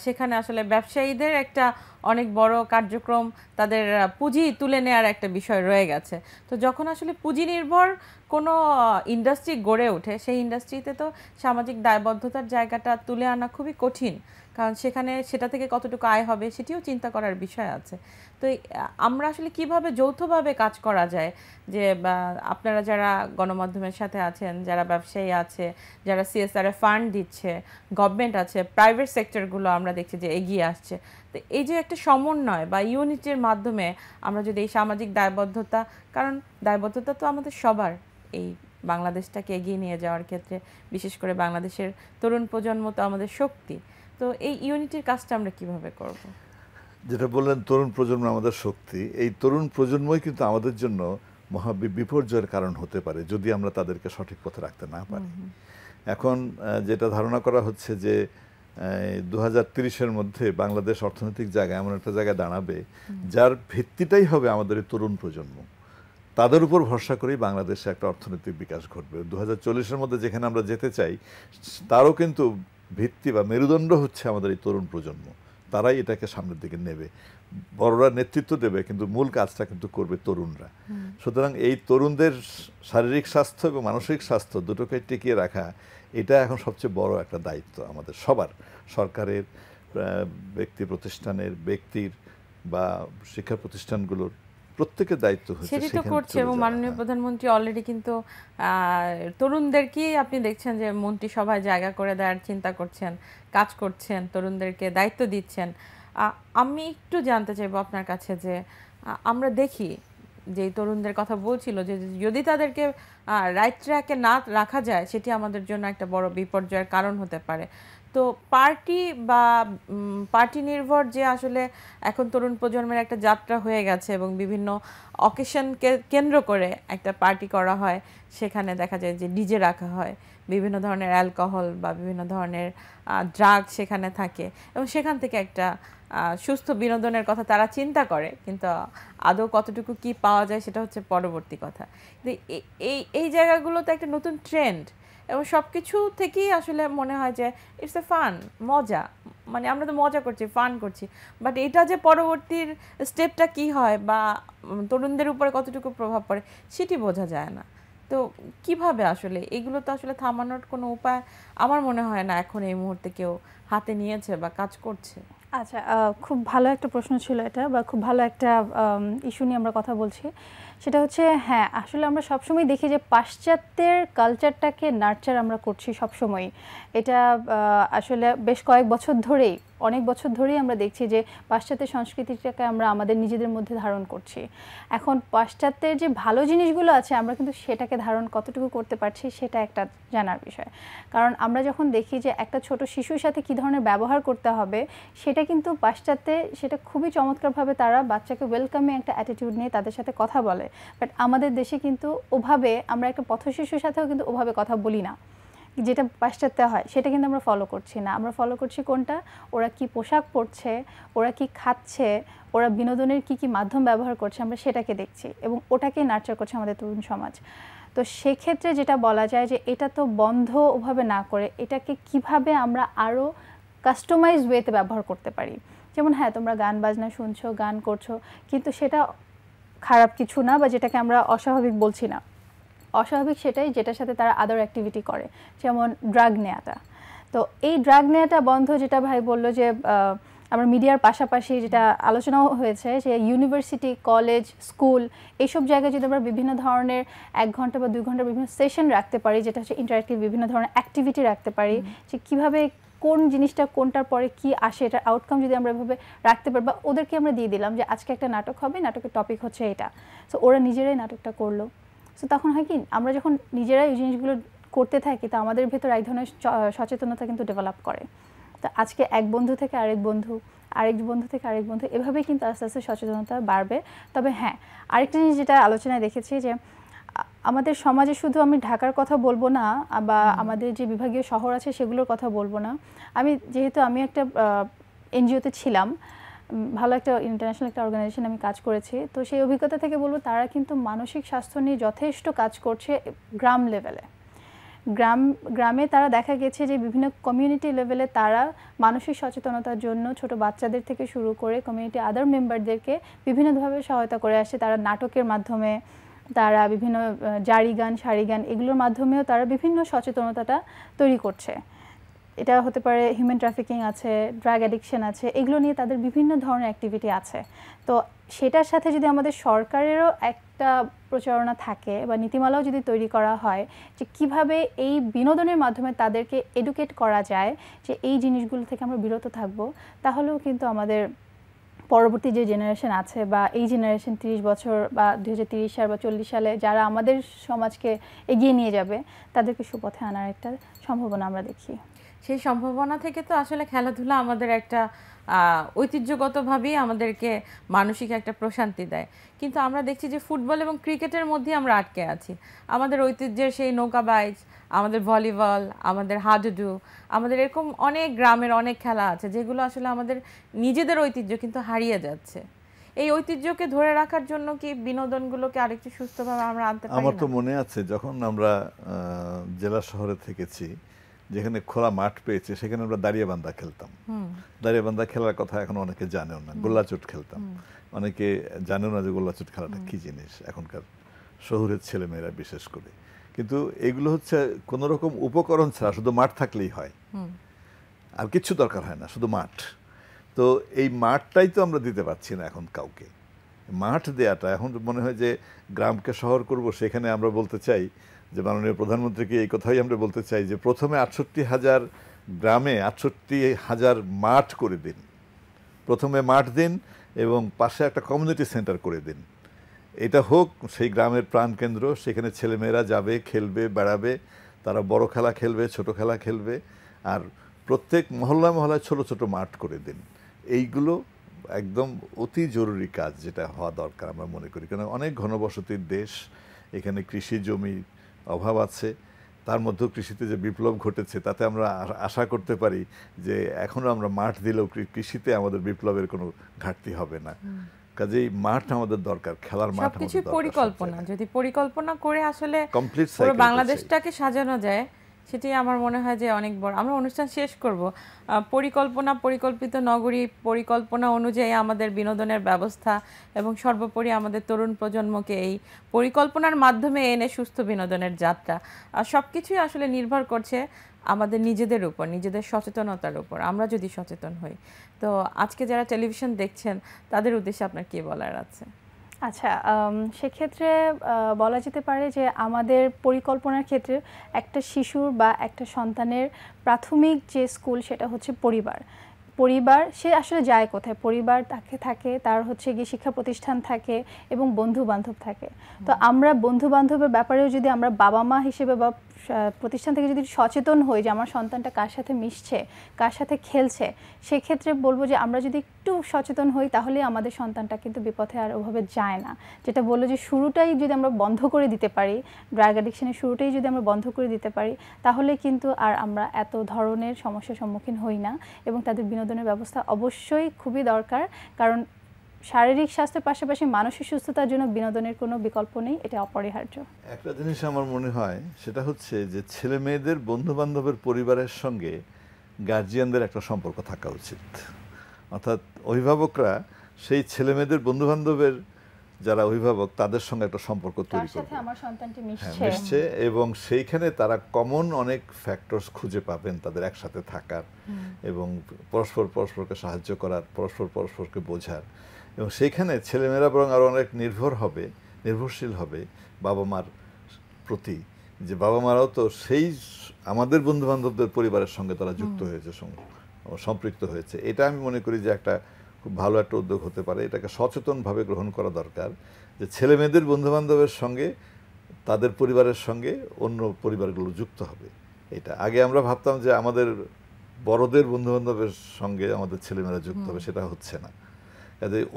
সেখানে আসলে ব্যবসায়ীদের একটা অনেক বড় কার্যক্রম তাদের পুঁজি তুলে নেওয়ার একটা বিষয় রয়ে গেছে তো যখন আসলে পুঁজি নির্ভর কোনো ইন্ডাস্ট্রি গড়ে ওঠে সেই ইন্ডাস্ট্রিতে তো সামাজিক দায়বদ্ধতার জায়গাটা তুলে আনা খুবই কঠিন কারণ সেখানে সেটা থেকে কতটুকু আয় হবে সেটিও চিন্তা করার বিষয় আছে তো আমরা আসলে কিভাবে যৌথভাবে কাজ করা যায় যে আপনারা যারা গণমাধ্যমের সাথে আছেন যারা ব্যবসায়ী আছে যারা সিএসআর এ ফান্ড দিচ্ছে গভর্নমেন্ট আছে প্রাইভেট সেক্টরগুলো আমরা দেখছি যে এগিয়ে আসছে তো এই যে একটা সমন্বয় বা ইউনিটের মাধ্যমে আমরা যদি এই সামাজিক দায়বদ্ধতা কারণ দায়বদ্ধতা তো আমাদের সবার এই বাংলাদেশটাকে এগিয়ে নিয়ে যাওয়ার ক্ষেত্রে বিশেষ করে বাংলাদেশের তরুণ প্রজন্ম তো আমাদের শক্তি তো এই ইউনিটির কাজটা আমরা কিভাবে করব যেটা বললেন তরুণ প্রজন্ম আমাদের শক্তি এই তরুণ প্রজন্মই কিন্তু আমাদের জন্য মহা বিপর্যয়ের কারণ হতে পারে যদি আমরা তাদেরকে সঠিক পথে রাখতে না পারি এখন যেটা ধারণা করা হচ্ছে যে দু হাজার মধ্যে বাংলাদেশ অর্থনৈতিক জায়গায় এমন একটা জায়গায় দাঁড়াবে যার ভিত্তিটাই হবে আমাদের এই তরুণ প্রজন্ম তাদের উপর ভরসা করেই বাংলাদেশে একটা অর্থনৈতিক বিকাশ ঘটবে দু হাজার মধ্যে যেখানে আমরা যেতে চাই তারও কিন্তু ভিত্তি বা মেরুদণ্ড হচ্ছে আমাদের এই তরুণ প্রজন্ম তারাই এটাকে সামনের দিকে নেবে বড়রা নেতৃত্ব দেবে কিন্তু মূল কাজটা কিন্তু করবে তরুণরা সুতরাং এই তরুণদের শারীরিক স্বাস্থ্য এবং মানসিক স্বাস্থ্য দুটোকে টিকিয়ে রাখা এটা এখন সবচেয়ে বড় একটা দায়িত্ব আমাদের সবার সরকারের ব্যক্তি প্রতিষ্ঠানের ব্যক্তির বা শিক্ষা প্রতিষ্ঠানগুলোর প্রত্যেকের দায়িত্ব হচ্ছে সেটি তো করছে এবং মাননীয় প্রধানমন্ত্রী অলরেডি কিন্তু তরুণদেরকে আপনি দেখছেন যে সভায় জায়গা করে দেওয়ার চিন্তা করছেন কাজ করছেন তরুণদেরকে দায়িত্ব দিচ্ছেন আমি একটু জানতে চাইবো আপনার কাছে যে আমরা দেখি যে তরুণদের কথা বলছিল যে যদি তাদেরকে রাইট ট্র্যাকে না রাখা যায় সেটি আমাদের জন্য একটা বড় বিপর্যয়ের কারণ হতে পারে তো পার্টি বা পার্টি নির্ভর যে আসলে এখন তরুণ প্রজন্মের একটা যাত্রা হয়ে গেছে এবং বিভিন্ন অকেশনকে কেন্দ্র করে একটা পার্টি করা হয় সেখানে দেখা যায় যে ডিজে রাখা হয় বিভিন্ন ধরনের অ্যালকোহল বা বিভিন্ন ধরনের ড্রাগ সেখানে থাকে এবং সেখান থেকে একটা সুস্থ বিনোদনের কথা তারা চিন্তা করে কিন্তু আদৌ কতটুকু কি পাওয়া যায় সেটা হচ্ছে পরবর্তী কথা এই এই জায়গাগুলোতে একটা নতুন ট্রেন্ড এবং সব কিছু থেকেই আসলে মনে হয় যে ইটস এ ফান মজা মানে আমরা তো মজা করছি ফান করছি বাট এটা যে পরবর্তীর স্টেপটা কি হয় বা তরুণদের উপরে কতটুকু প্রভাব পড়ে সেটি বোঝা যায় না তো কিভাবে আসলে এগুলো তো আসলে থামানোর কোনো উপায় আমার মনে হয় না এখন এই মুহূর্তে কেউ হাতে নিয়েছে বা কাজ করছে আচ্ছা খুব ভালো একটা প্রশ্ন ছিল এটা বা খুব ভালো একটা ইস্যু নিয়ে আমরা কথা বলছি সেটা হচ্ছে হ্যাঁ আসলে আমরা সবসময় দেখি যে পাশ্চাত্যের কালচারটাকে নার্চার আমরা করছি সবসময় এটা আসলে বেশ কয়েক বছর ধরেই অনেক বছর ধরেই আমরা দেখছি যে পাশ্চাত্যের সংস্কৃতিটাকে আমরা আমাদের নিজেদের মধ্যে ধারণ করছি এখন পাশ্চাত্যের যে ভালো জিনিসগুলো আছে আমরা কিন্তু সেটাকে ধারণ কতটুকু করতে পারছি সেটা একটা জানার বিষয় কারণ আমরা যখন দেখি যে একটা ছোট শিশুর সাথে কি ধরনের ব্যবহার করতে হবে সেটা কিন্তু পাশ্চাত্যে সেটা খুবই চমৎকারভাবে তারা বাচ্চাকে ওয়েলকামে একটা অ্যাটিটিউড নিয়ে তাদের সাথে কথা বলে বাট আমাদের দেশে কিন্তু ওভাবে আমরা একটা পথশিশুর সাথেও কিন্তু ওভাবে কথা বলি না যেটা পাশ্চাত্য হয় সেটা কিন্তু আমরা ফলো করছি না আমরা ফলো করছি কোনটা ওরা কি পোশাক পরছে ওরা কি খাচ্ছে ওরা বিনোদনের কি কি মাধ্যম ব্যবহার করছে আমরা সেটাকে দেখছি এবং ওটাকে নার্চার করছে আমাদের তরুণ সমাজ তো সেক্ষেত্রে যেটা বলা যায় যে এটা তো বন্ধ ওভাবে না করে এটাকে কিভাবে আমরা আরও কাস্টমাইজ ওয়েতে ব্যবহার করতে পারি যেমন হ্যাঁ তোমরা গান বাজনা শুনছো গান করছো কিন্তু সেটা খারাপ কিছু না বা যেটাকে আমরা অস্বাভাবিক বলছি না অস্বাভাবিক সেটাই যেটার সাথে তারা আদার অ্যাক্টিভিটি করে যেমন ড্রাগ নেয়াটা তো এই ড্রাগ নেয়াটা বন্ধ যেটা ভাই বলল যে আমার মিডিয়ার পাশাপাশি যেটা আলোচনাও হয়েছে যে ইউনিভার্সিটি কলেজ স্কুল এইসব জায়গায় যদি আমরা বিভিন্ন ধরনের এক ঘন্টা বা দুই ঘন্টা বিভিন্ন সেশন রাখতে পারি যেটা হচ্ছে ইন্টারাক্টিভ বিভিন্ন ধরনের অ্যাক্টিভিটি রাখতে পারি যে কীভাবে কোন জিনিসটা কোনটার পরে কি আসে এটার আউটকাম যদি আমরা এভাবে রাখতে পারি বা ওদেরকে আমরা দিয়ে দিলাম যে আজকে একটা নাটক হবে নাটকের টপিক হচ্ছে এটা সো ওরা নিজেরাই নাটকটা করলো সো তখন হয় কি আমরা যখন নিজেরাই এই জিনিসগুলো করতে থাকি তা আমাদের ভেতর এক ধরনের সচেতনতা কিন্তু ডেভেলপ করে তো আজকে এক বন্ধু থেকে আরেক বন্ধু আরেক বন্ধু থেকে আরেক বন্ধু এভাবেই কিন্তু আস্তে আস্তে সচেতনতা বাড়বে তবে হ্যাঁ আরেকটা জিনিস যেটা আলোচনায় দেখেছি যে আমাদের সমাজে শুধু আমি ঢাকার কথা বলবো না বা আমাদের যে বিভাগীয় শহর আছে সেগুলোর কথা বলবো না আমি যেহেতু আমি একটা এনজিওতে ছিলাম ভালো একটা ইন্টারন্যাশনাল একটা অর্গানাইজেশন আমি কাজ করেছি তো সেই অভিজ্ঞতা থেকে বলবো তারা কিন্তু মানসিক স্বাস্থ্য নিয়ে যথেষ্ট কাজ করছে গ্রাম লেভেলে গ্রাম গ্রামে তারা দেখা গেছে যে বিভিন্ন কমিউনিটি লেভেলে তারা মানসিক সচেতনতার জন্য ছোট বাচ্চাদের থেকে শুরু করে কমিউনিটি আদার মেম্বারদেরকে বিভিন্নভাবে সহায়তা করে আসছে তারা নাটকের মাধ্যমে তারা বিভিন্ন জারি গান সারি গান এগুলোর মাধ্যমেও তারা বিভিন্ন সচেতনতাটা তৈরি করছে এটা হতে পারে হিউম্যান ট্রাফিকিং আছে ড্রাগ অ্যাডিকশান আছে এগুলো নিয়ে তাদের বিভিন্ন ধরনের অ্যাক্টিভিটি আছে তো সেটার সাথে যদি আমাদের সরকারেরও একটা প্রচারণা থাকে বা নীতিমালাও যদি তৈরি করা হয় যে কিভাবে এই বিনোদনের মাধ্যমে তাদেরকে এডুকেট করা যায় যে এই জিনিসগুলো থেকে আমরা বিরত থাকবো তাহলেও কিন্তু আমাদের পরবর্তী যে জেনারেশন আছে বা এই জেনারেশন তিরিশ বছর বা দুই সাল বা চল্লিশ সালে যারা আমাদের সমাজকে এগিয়ে নিয়ে যাবে তাদেরকে সুপথে আনার একটা সম্ভাবনা আমরা দেখি সেই সম্ভাবনা থেকে তো আসলে খেলাধুলা আমাদের একটা ঐতিহ্যগতভাবেই আমাদেরকে মানসিক একটা প্রশান্তি দেয় কিন্তু আমরা দেখছি যে ফুটবল এবং ক্রিকেটের মধ্যে আমরা আটকে আছি আমাদের ঐতিহ্যের সেই নৌকা বাইচ আমাদের ভলিবল আমাদের হাডুডু আমাদের এরকম অনেক গ্রামের অনেক খেলা আছে যেগুলো আসলে আমাদের নিজেদের ঐতিহ্য কিন্তু হারিয়ে যাচ্ছে এই ঐতিহ্যকে ধরে রাখার জন্য কি বিনোদনগুলোকে আরেকটু সুস্থভাবে আমরা আনতে পারি আমার তো মনে আছে যখন আমরা জেলা শহরে থেকেছি যেখানে খোলা মাঠ পেয়েছে সেখানে আমরা দাঁড়িয়ে বান্দা খেলতাম দাঁড়িয়ে বান্দা খেলার কথা এখন অনেকে জানেও না গোল্লাচুট খেলতাম অনেকে জানেও না যে গোল্লাচুট খেলাটা কি জিনিস এখনকার শহরের ছেলেমেয়েরা বিশেষ করে কিন্তু এগুলো হচ্ছে কোনো রকম উপকরণ ছাড়া শুধু মাঠ থাকলেই হয় আর কিচ্ছু দরকার হয় না শুধু মাঠ তো এই মাঠটাই তো আমরা দিতে পারছি না এখন কাউকে মাঠ দেয়াটা এখন মনে হয় যে গ্রামকে শহর করব সেখানে আমরা বলতে চাই যে মাননীয় প্রধানমন্ত্রীকে এই কথাই আমরা বলতে চাই যে প্রথমে আটষট্টি হাজার গ্রামে আটষট্টি হাজার মাঠ করে দিন প্রথমে মাঠ দিন এবং পাশে একটা কমিউনিটি সেন্টার করে দিন এটা হোক সেই গ্রামের প্রাণকেন্দ্র সেখানে ছেলেমেয়েরা যাবে খেলবে বেড়াবে তারা বড় খেলা খেলবে ছোট খেলা খেলবে আর প্রত্যেক মহল্লা মহল্লায় ছোট ছোট মাঠ করে দিন এইগুলো একদম অতি জরুরি কাজ যেটা হওয়া দরকার আমরা মনে করি কারণ অনেক ঘনবসতির দেশ এখানে কৃষি জমির অভাব আছে তার মধ্যেও কৃষিতে যে বিপ্লব ঘটেছে তাতে আমরা আশা করতে পারি যে এখনও আমরা মাঠ দিলেও কৃষিতে আমাদের বিপ্লবের কোনো ঘাটতি হবে না কাজেই মাঠ আমাদের দরকার খেলার মাঠ সবকিছু পরিকল্পনা যদি পরিকল্পনা করে আসলে পুরো বাংলাদেশটাকে সাজানো যায় সেটি আমার মনে হয় যে অনেক বড় আমরা অনুষ্ঠান শেষ করব পরিকল্পনা পরিকল্পিত নগরী পরিকল্পনা অনুযায়ী আমাদের বিনোদনের ব্যবস্থা এবং সর্বোপরি আমাদের তরুণ প্রজন্মকে এই পরিকল্পনার মাধ্যমে এনে সুস্থ বিনোদনের যাত্রা সব কিছুই আসলে নির্ভর করছে আমাদের নিজেদের উপর নিজেদের সচেতনতার উপর আমরা যদি সচেতন হই তো আজকে যারা টেলিভিশন দেখছেন তাদের উদ্দেশ্যে আপনার কী বলার আছে আচ্ছা সেক্ষেত্রে বলা যেতে পারে যে আমাদের পরিকল্পনার ক্ষেত্রে একটা শিশুর বা একটা সন্তানের প্রাথমিক যে স্কুল সেটা হচ্ছে পরিবার পরিবার সে আসলে যায় কোথায় পরিবার তাকে থাকে তার হচ্ছে গিয়ে শিক্ষা প্রতিষ্ঠান থাকে এবং বন্ধু বান্ধব থাকে তো আমরা বন্ধু বান্ধবের ব্যাপারেও যদি আমরা বাবা মা হিসেবে বা প্রতিষ্ঠান থেকে যদি সচেতন হই যে আমার সন্তানটা কার সাথে মিশছে কার সাথে খেলছে সেক্ষেত্রে বলবো যে আমরা যদি একটু সচেতন হই তাহলে আমাদের সন্তানটা কিন্তু বিপথে আর ওভাবে যায় না যেটা বললো যে শুরুটাই যদি আমরা বন্ধ করে দিতে পারি ড্রাগ অ্যাডিকশানের শুরুটাই যদি আমরা বন্ধ করে দিতে পারি তাহলে কিন্তু আর আমরা এত ধরনের সমস্যার সম্মুখীন হই না এবং তাদের বিনোদনের ব্যবস্থা অবশ্যই খুবই দরকার কারণ শারীরিক স্বাস্থ্যের পাশাপাশি মানসিক সুস্থতার জন্য বিনোদনের কোনো বিকল্প নেই এটা অপরিহার্য একটা জিনিস আমার মনে হয় সেটা হচ্ছে যে ছেলে মেয়েদের বন্ধু বান্ধবের পরিবারের সঙ্গে গার্জিয়ানদের একটা সম্পর্ক থাকা উচিত অর্থাৎ অভিভাবকরা সেই ছেলে মেয়েদের বন্ধু বান্ধবের যারা অভিভাবক তাদের সঙ্গে একটা সম্পর্ক তৈরি করবে হ্যাঁ, মিশছে এবং সেইখানে তারা কমন অনেক ফ্যাক্টরস খুঁজে পাবেন তাদের একসাথে থাকার এবং পরস্পর পরস্পরকে সাহায্য করার পরস্পর পরস্পরকে বোঝার এবং সেখানে ছেলেমেয়েরা বরং আরও অনেক নির্ভর হবে নির্ভরশীল হবে বাবা মার প্রতি যে বাবা মারাও তো সেই আমাদের বন্ধুবান্ধবদের পরিবারের সঙ্গে তারা যুক্ত হয়েছে সম্পৃক্ত হয়েছে এটা আমি মনে করি যে একটা খুব ভালো একটা উদ্যোগ হতে পারে এটাকে সচেতনভাবে গ্রহণ করা দরকার যে ছেলে মেয়েদের বন্ধুবান্ধবের সঙ্গে তাদের পরিবারের সঙ্গে অন্য পরিবারগুলো যুক্ত হবে এটা আগে আমরা ভাবতাম যে আমাদের বড়দের বন্ধুবান্ধবের সঙ্গে আমাদের ছেলেমেয়েরা যুক্ত হবে সেটা হচ্ছে না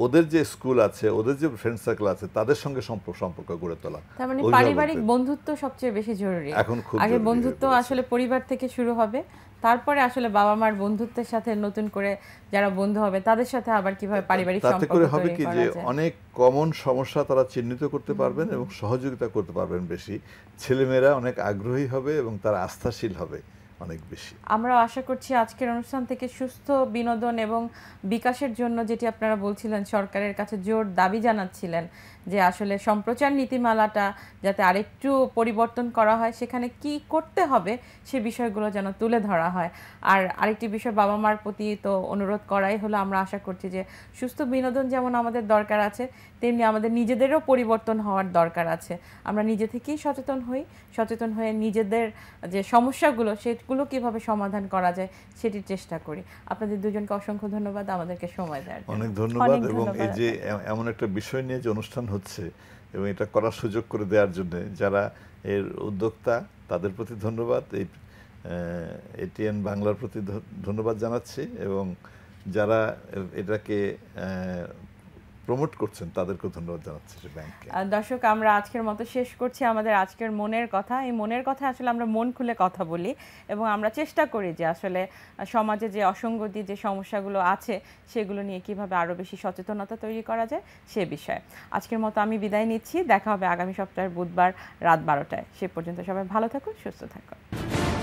ওদের যে স্কুল আছে ওদের যে ফ্রেন্ড সার্কেল আছে তাদের সঙ্গে সম্পর্ক সম্পর্ক গড়ে তোলা তার মানে পারিবারিক বন্ধুত্ব সবচেয়ে বেশি জরুরি এখন খুব আগে বন্ধুত্ব আসলে পরিবার থেকে শুরু হবে তারপরে আসলে বাবা মার বন্ধুত্বের সাথে নতুন করে যারা বন্ধু হবে তাদের সাথে আবার কিভাবে পারিবারিক সম্পর্ক তৈরি করে হবে কি যে অনেক কমন সমস্যা তারা চিহ্নিত করতে পারবেন এবং সহযোগিতা করতে পারবেন বেশি ছেলেমেয়েরা অনেক আগ্রহী হবে এবং তারা আস্থাশীল হবে অনেক বেশি আমরা আশা করছি আজকের অনুষ্ঠান থেকে সুস্থ বিনোদন এবং বিকাশের জন্য যেটি আপনারা বলছিলেন সরকারের কাছে জোর দাবি জানাচ্ছিলেন যে আসলে সম্প্রচার নীতিমালাটা যাতে আরেকটু পরিবর্তন করা হয় সেখানে কি করতে হবে সে বিষয়গুলো যেন তুলে ধরা হয় আর আরেকটি বিষয় বাবা মার প্রতি তো অনুরোধ করাই হলো আমরা আশা করছি যে সুস্থ বিনোদন যেমন আমাদের দরকার আছে তেমনি আমাদের নিজেদেরও পরিবর্তন হওয়ার দরকার আছে আমরা নিজে থেকেই সচেতন হই সচেতন হয়ে নিজেদের যে সমস্যাগুলো সেগুলো কিভাবে সমাধান করা যায় সেটির চেষ্টা করি আপনাদের দুজনকে অসংখ্য ধন্যবাদ আমাদেরকে সময় দেওয়ার অনেক ধন্যবাদ এবং এই যে এমন একটা বিষয় নিয়ে যে অনুষ্ঠান হচ্ছে এবং এটা করার সুযোগ করে দেওয়ার জন্য যারা এর উদ্যোক্তা তাদের প্রতি ধন্যবাদ এই এটিএন বাংলার প্রতি ধন্যবাদ জানাচ্ছি এবং যারা এটাকে প্রমোট করছেন তাদেরকে ধন্যবাদ জানাচ্ছি ব্যাংককে দর্শক আমরা আজকের মতো শেষ করছি আমাদের আজকের মনের কথা এই মনের কথা আসলে আমরা মন খুলে কথা বলি এবং আমরা চেষ্টা করি যে আসলে সমাজে যে অসঙ্গতি যে সমস্যাগুলো আছে সেগুলো নিয়ে কিভাবে আরও বেশি সচেতনতা তৈরি করা যায় সে বিষয়ে আজকের মতো আমি বিদায় নিচ্ছি দেখা হবে আগামী সপ্তাহের বুধবার রাত বারোটায় সে পর্যন্ত সবাই ভালো থাকুন সুস্থ থাকুন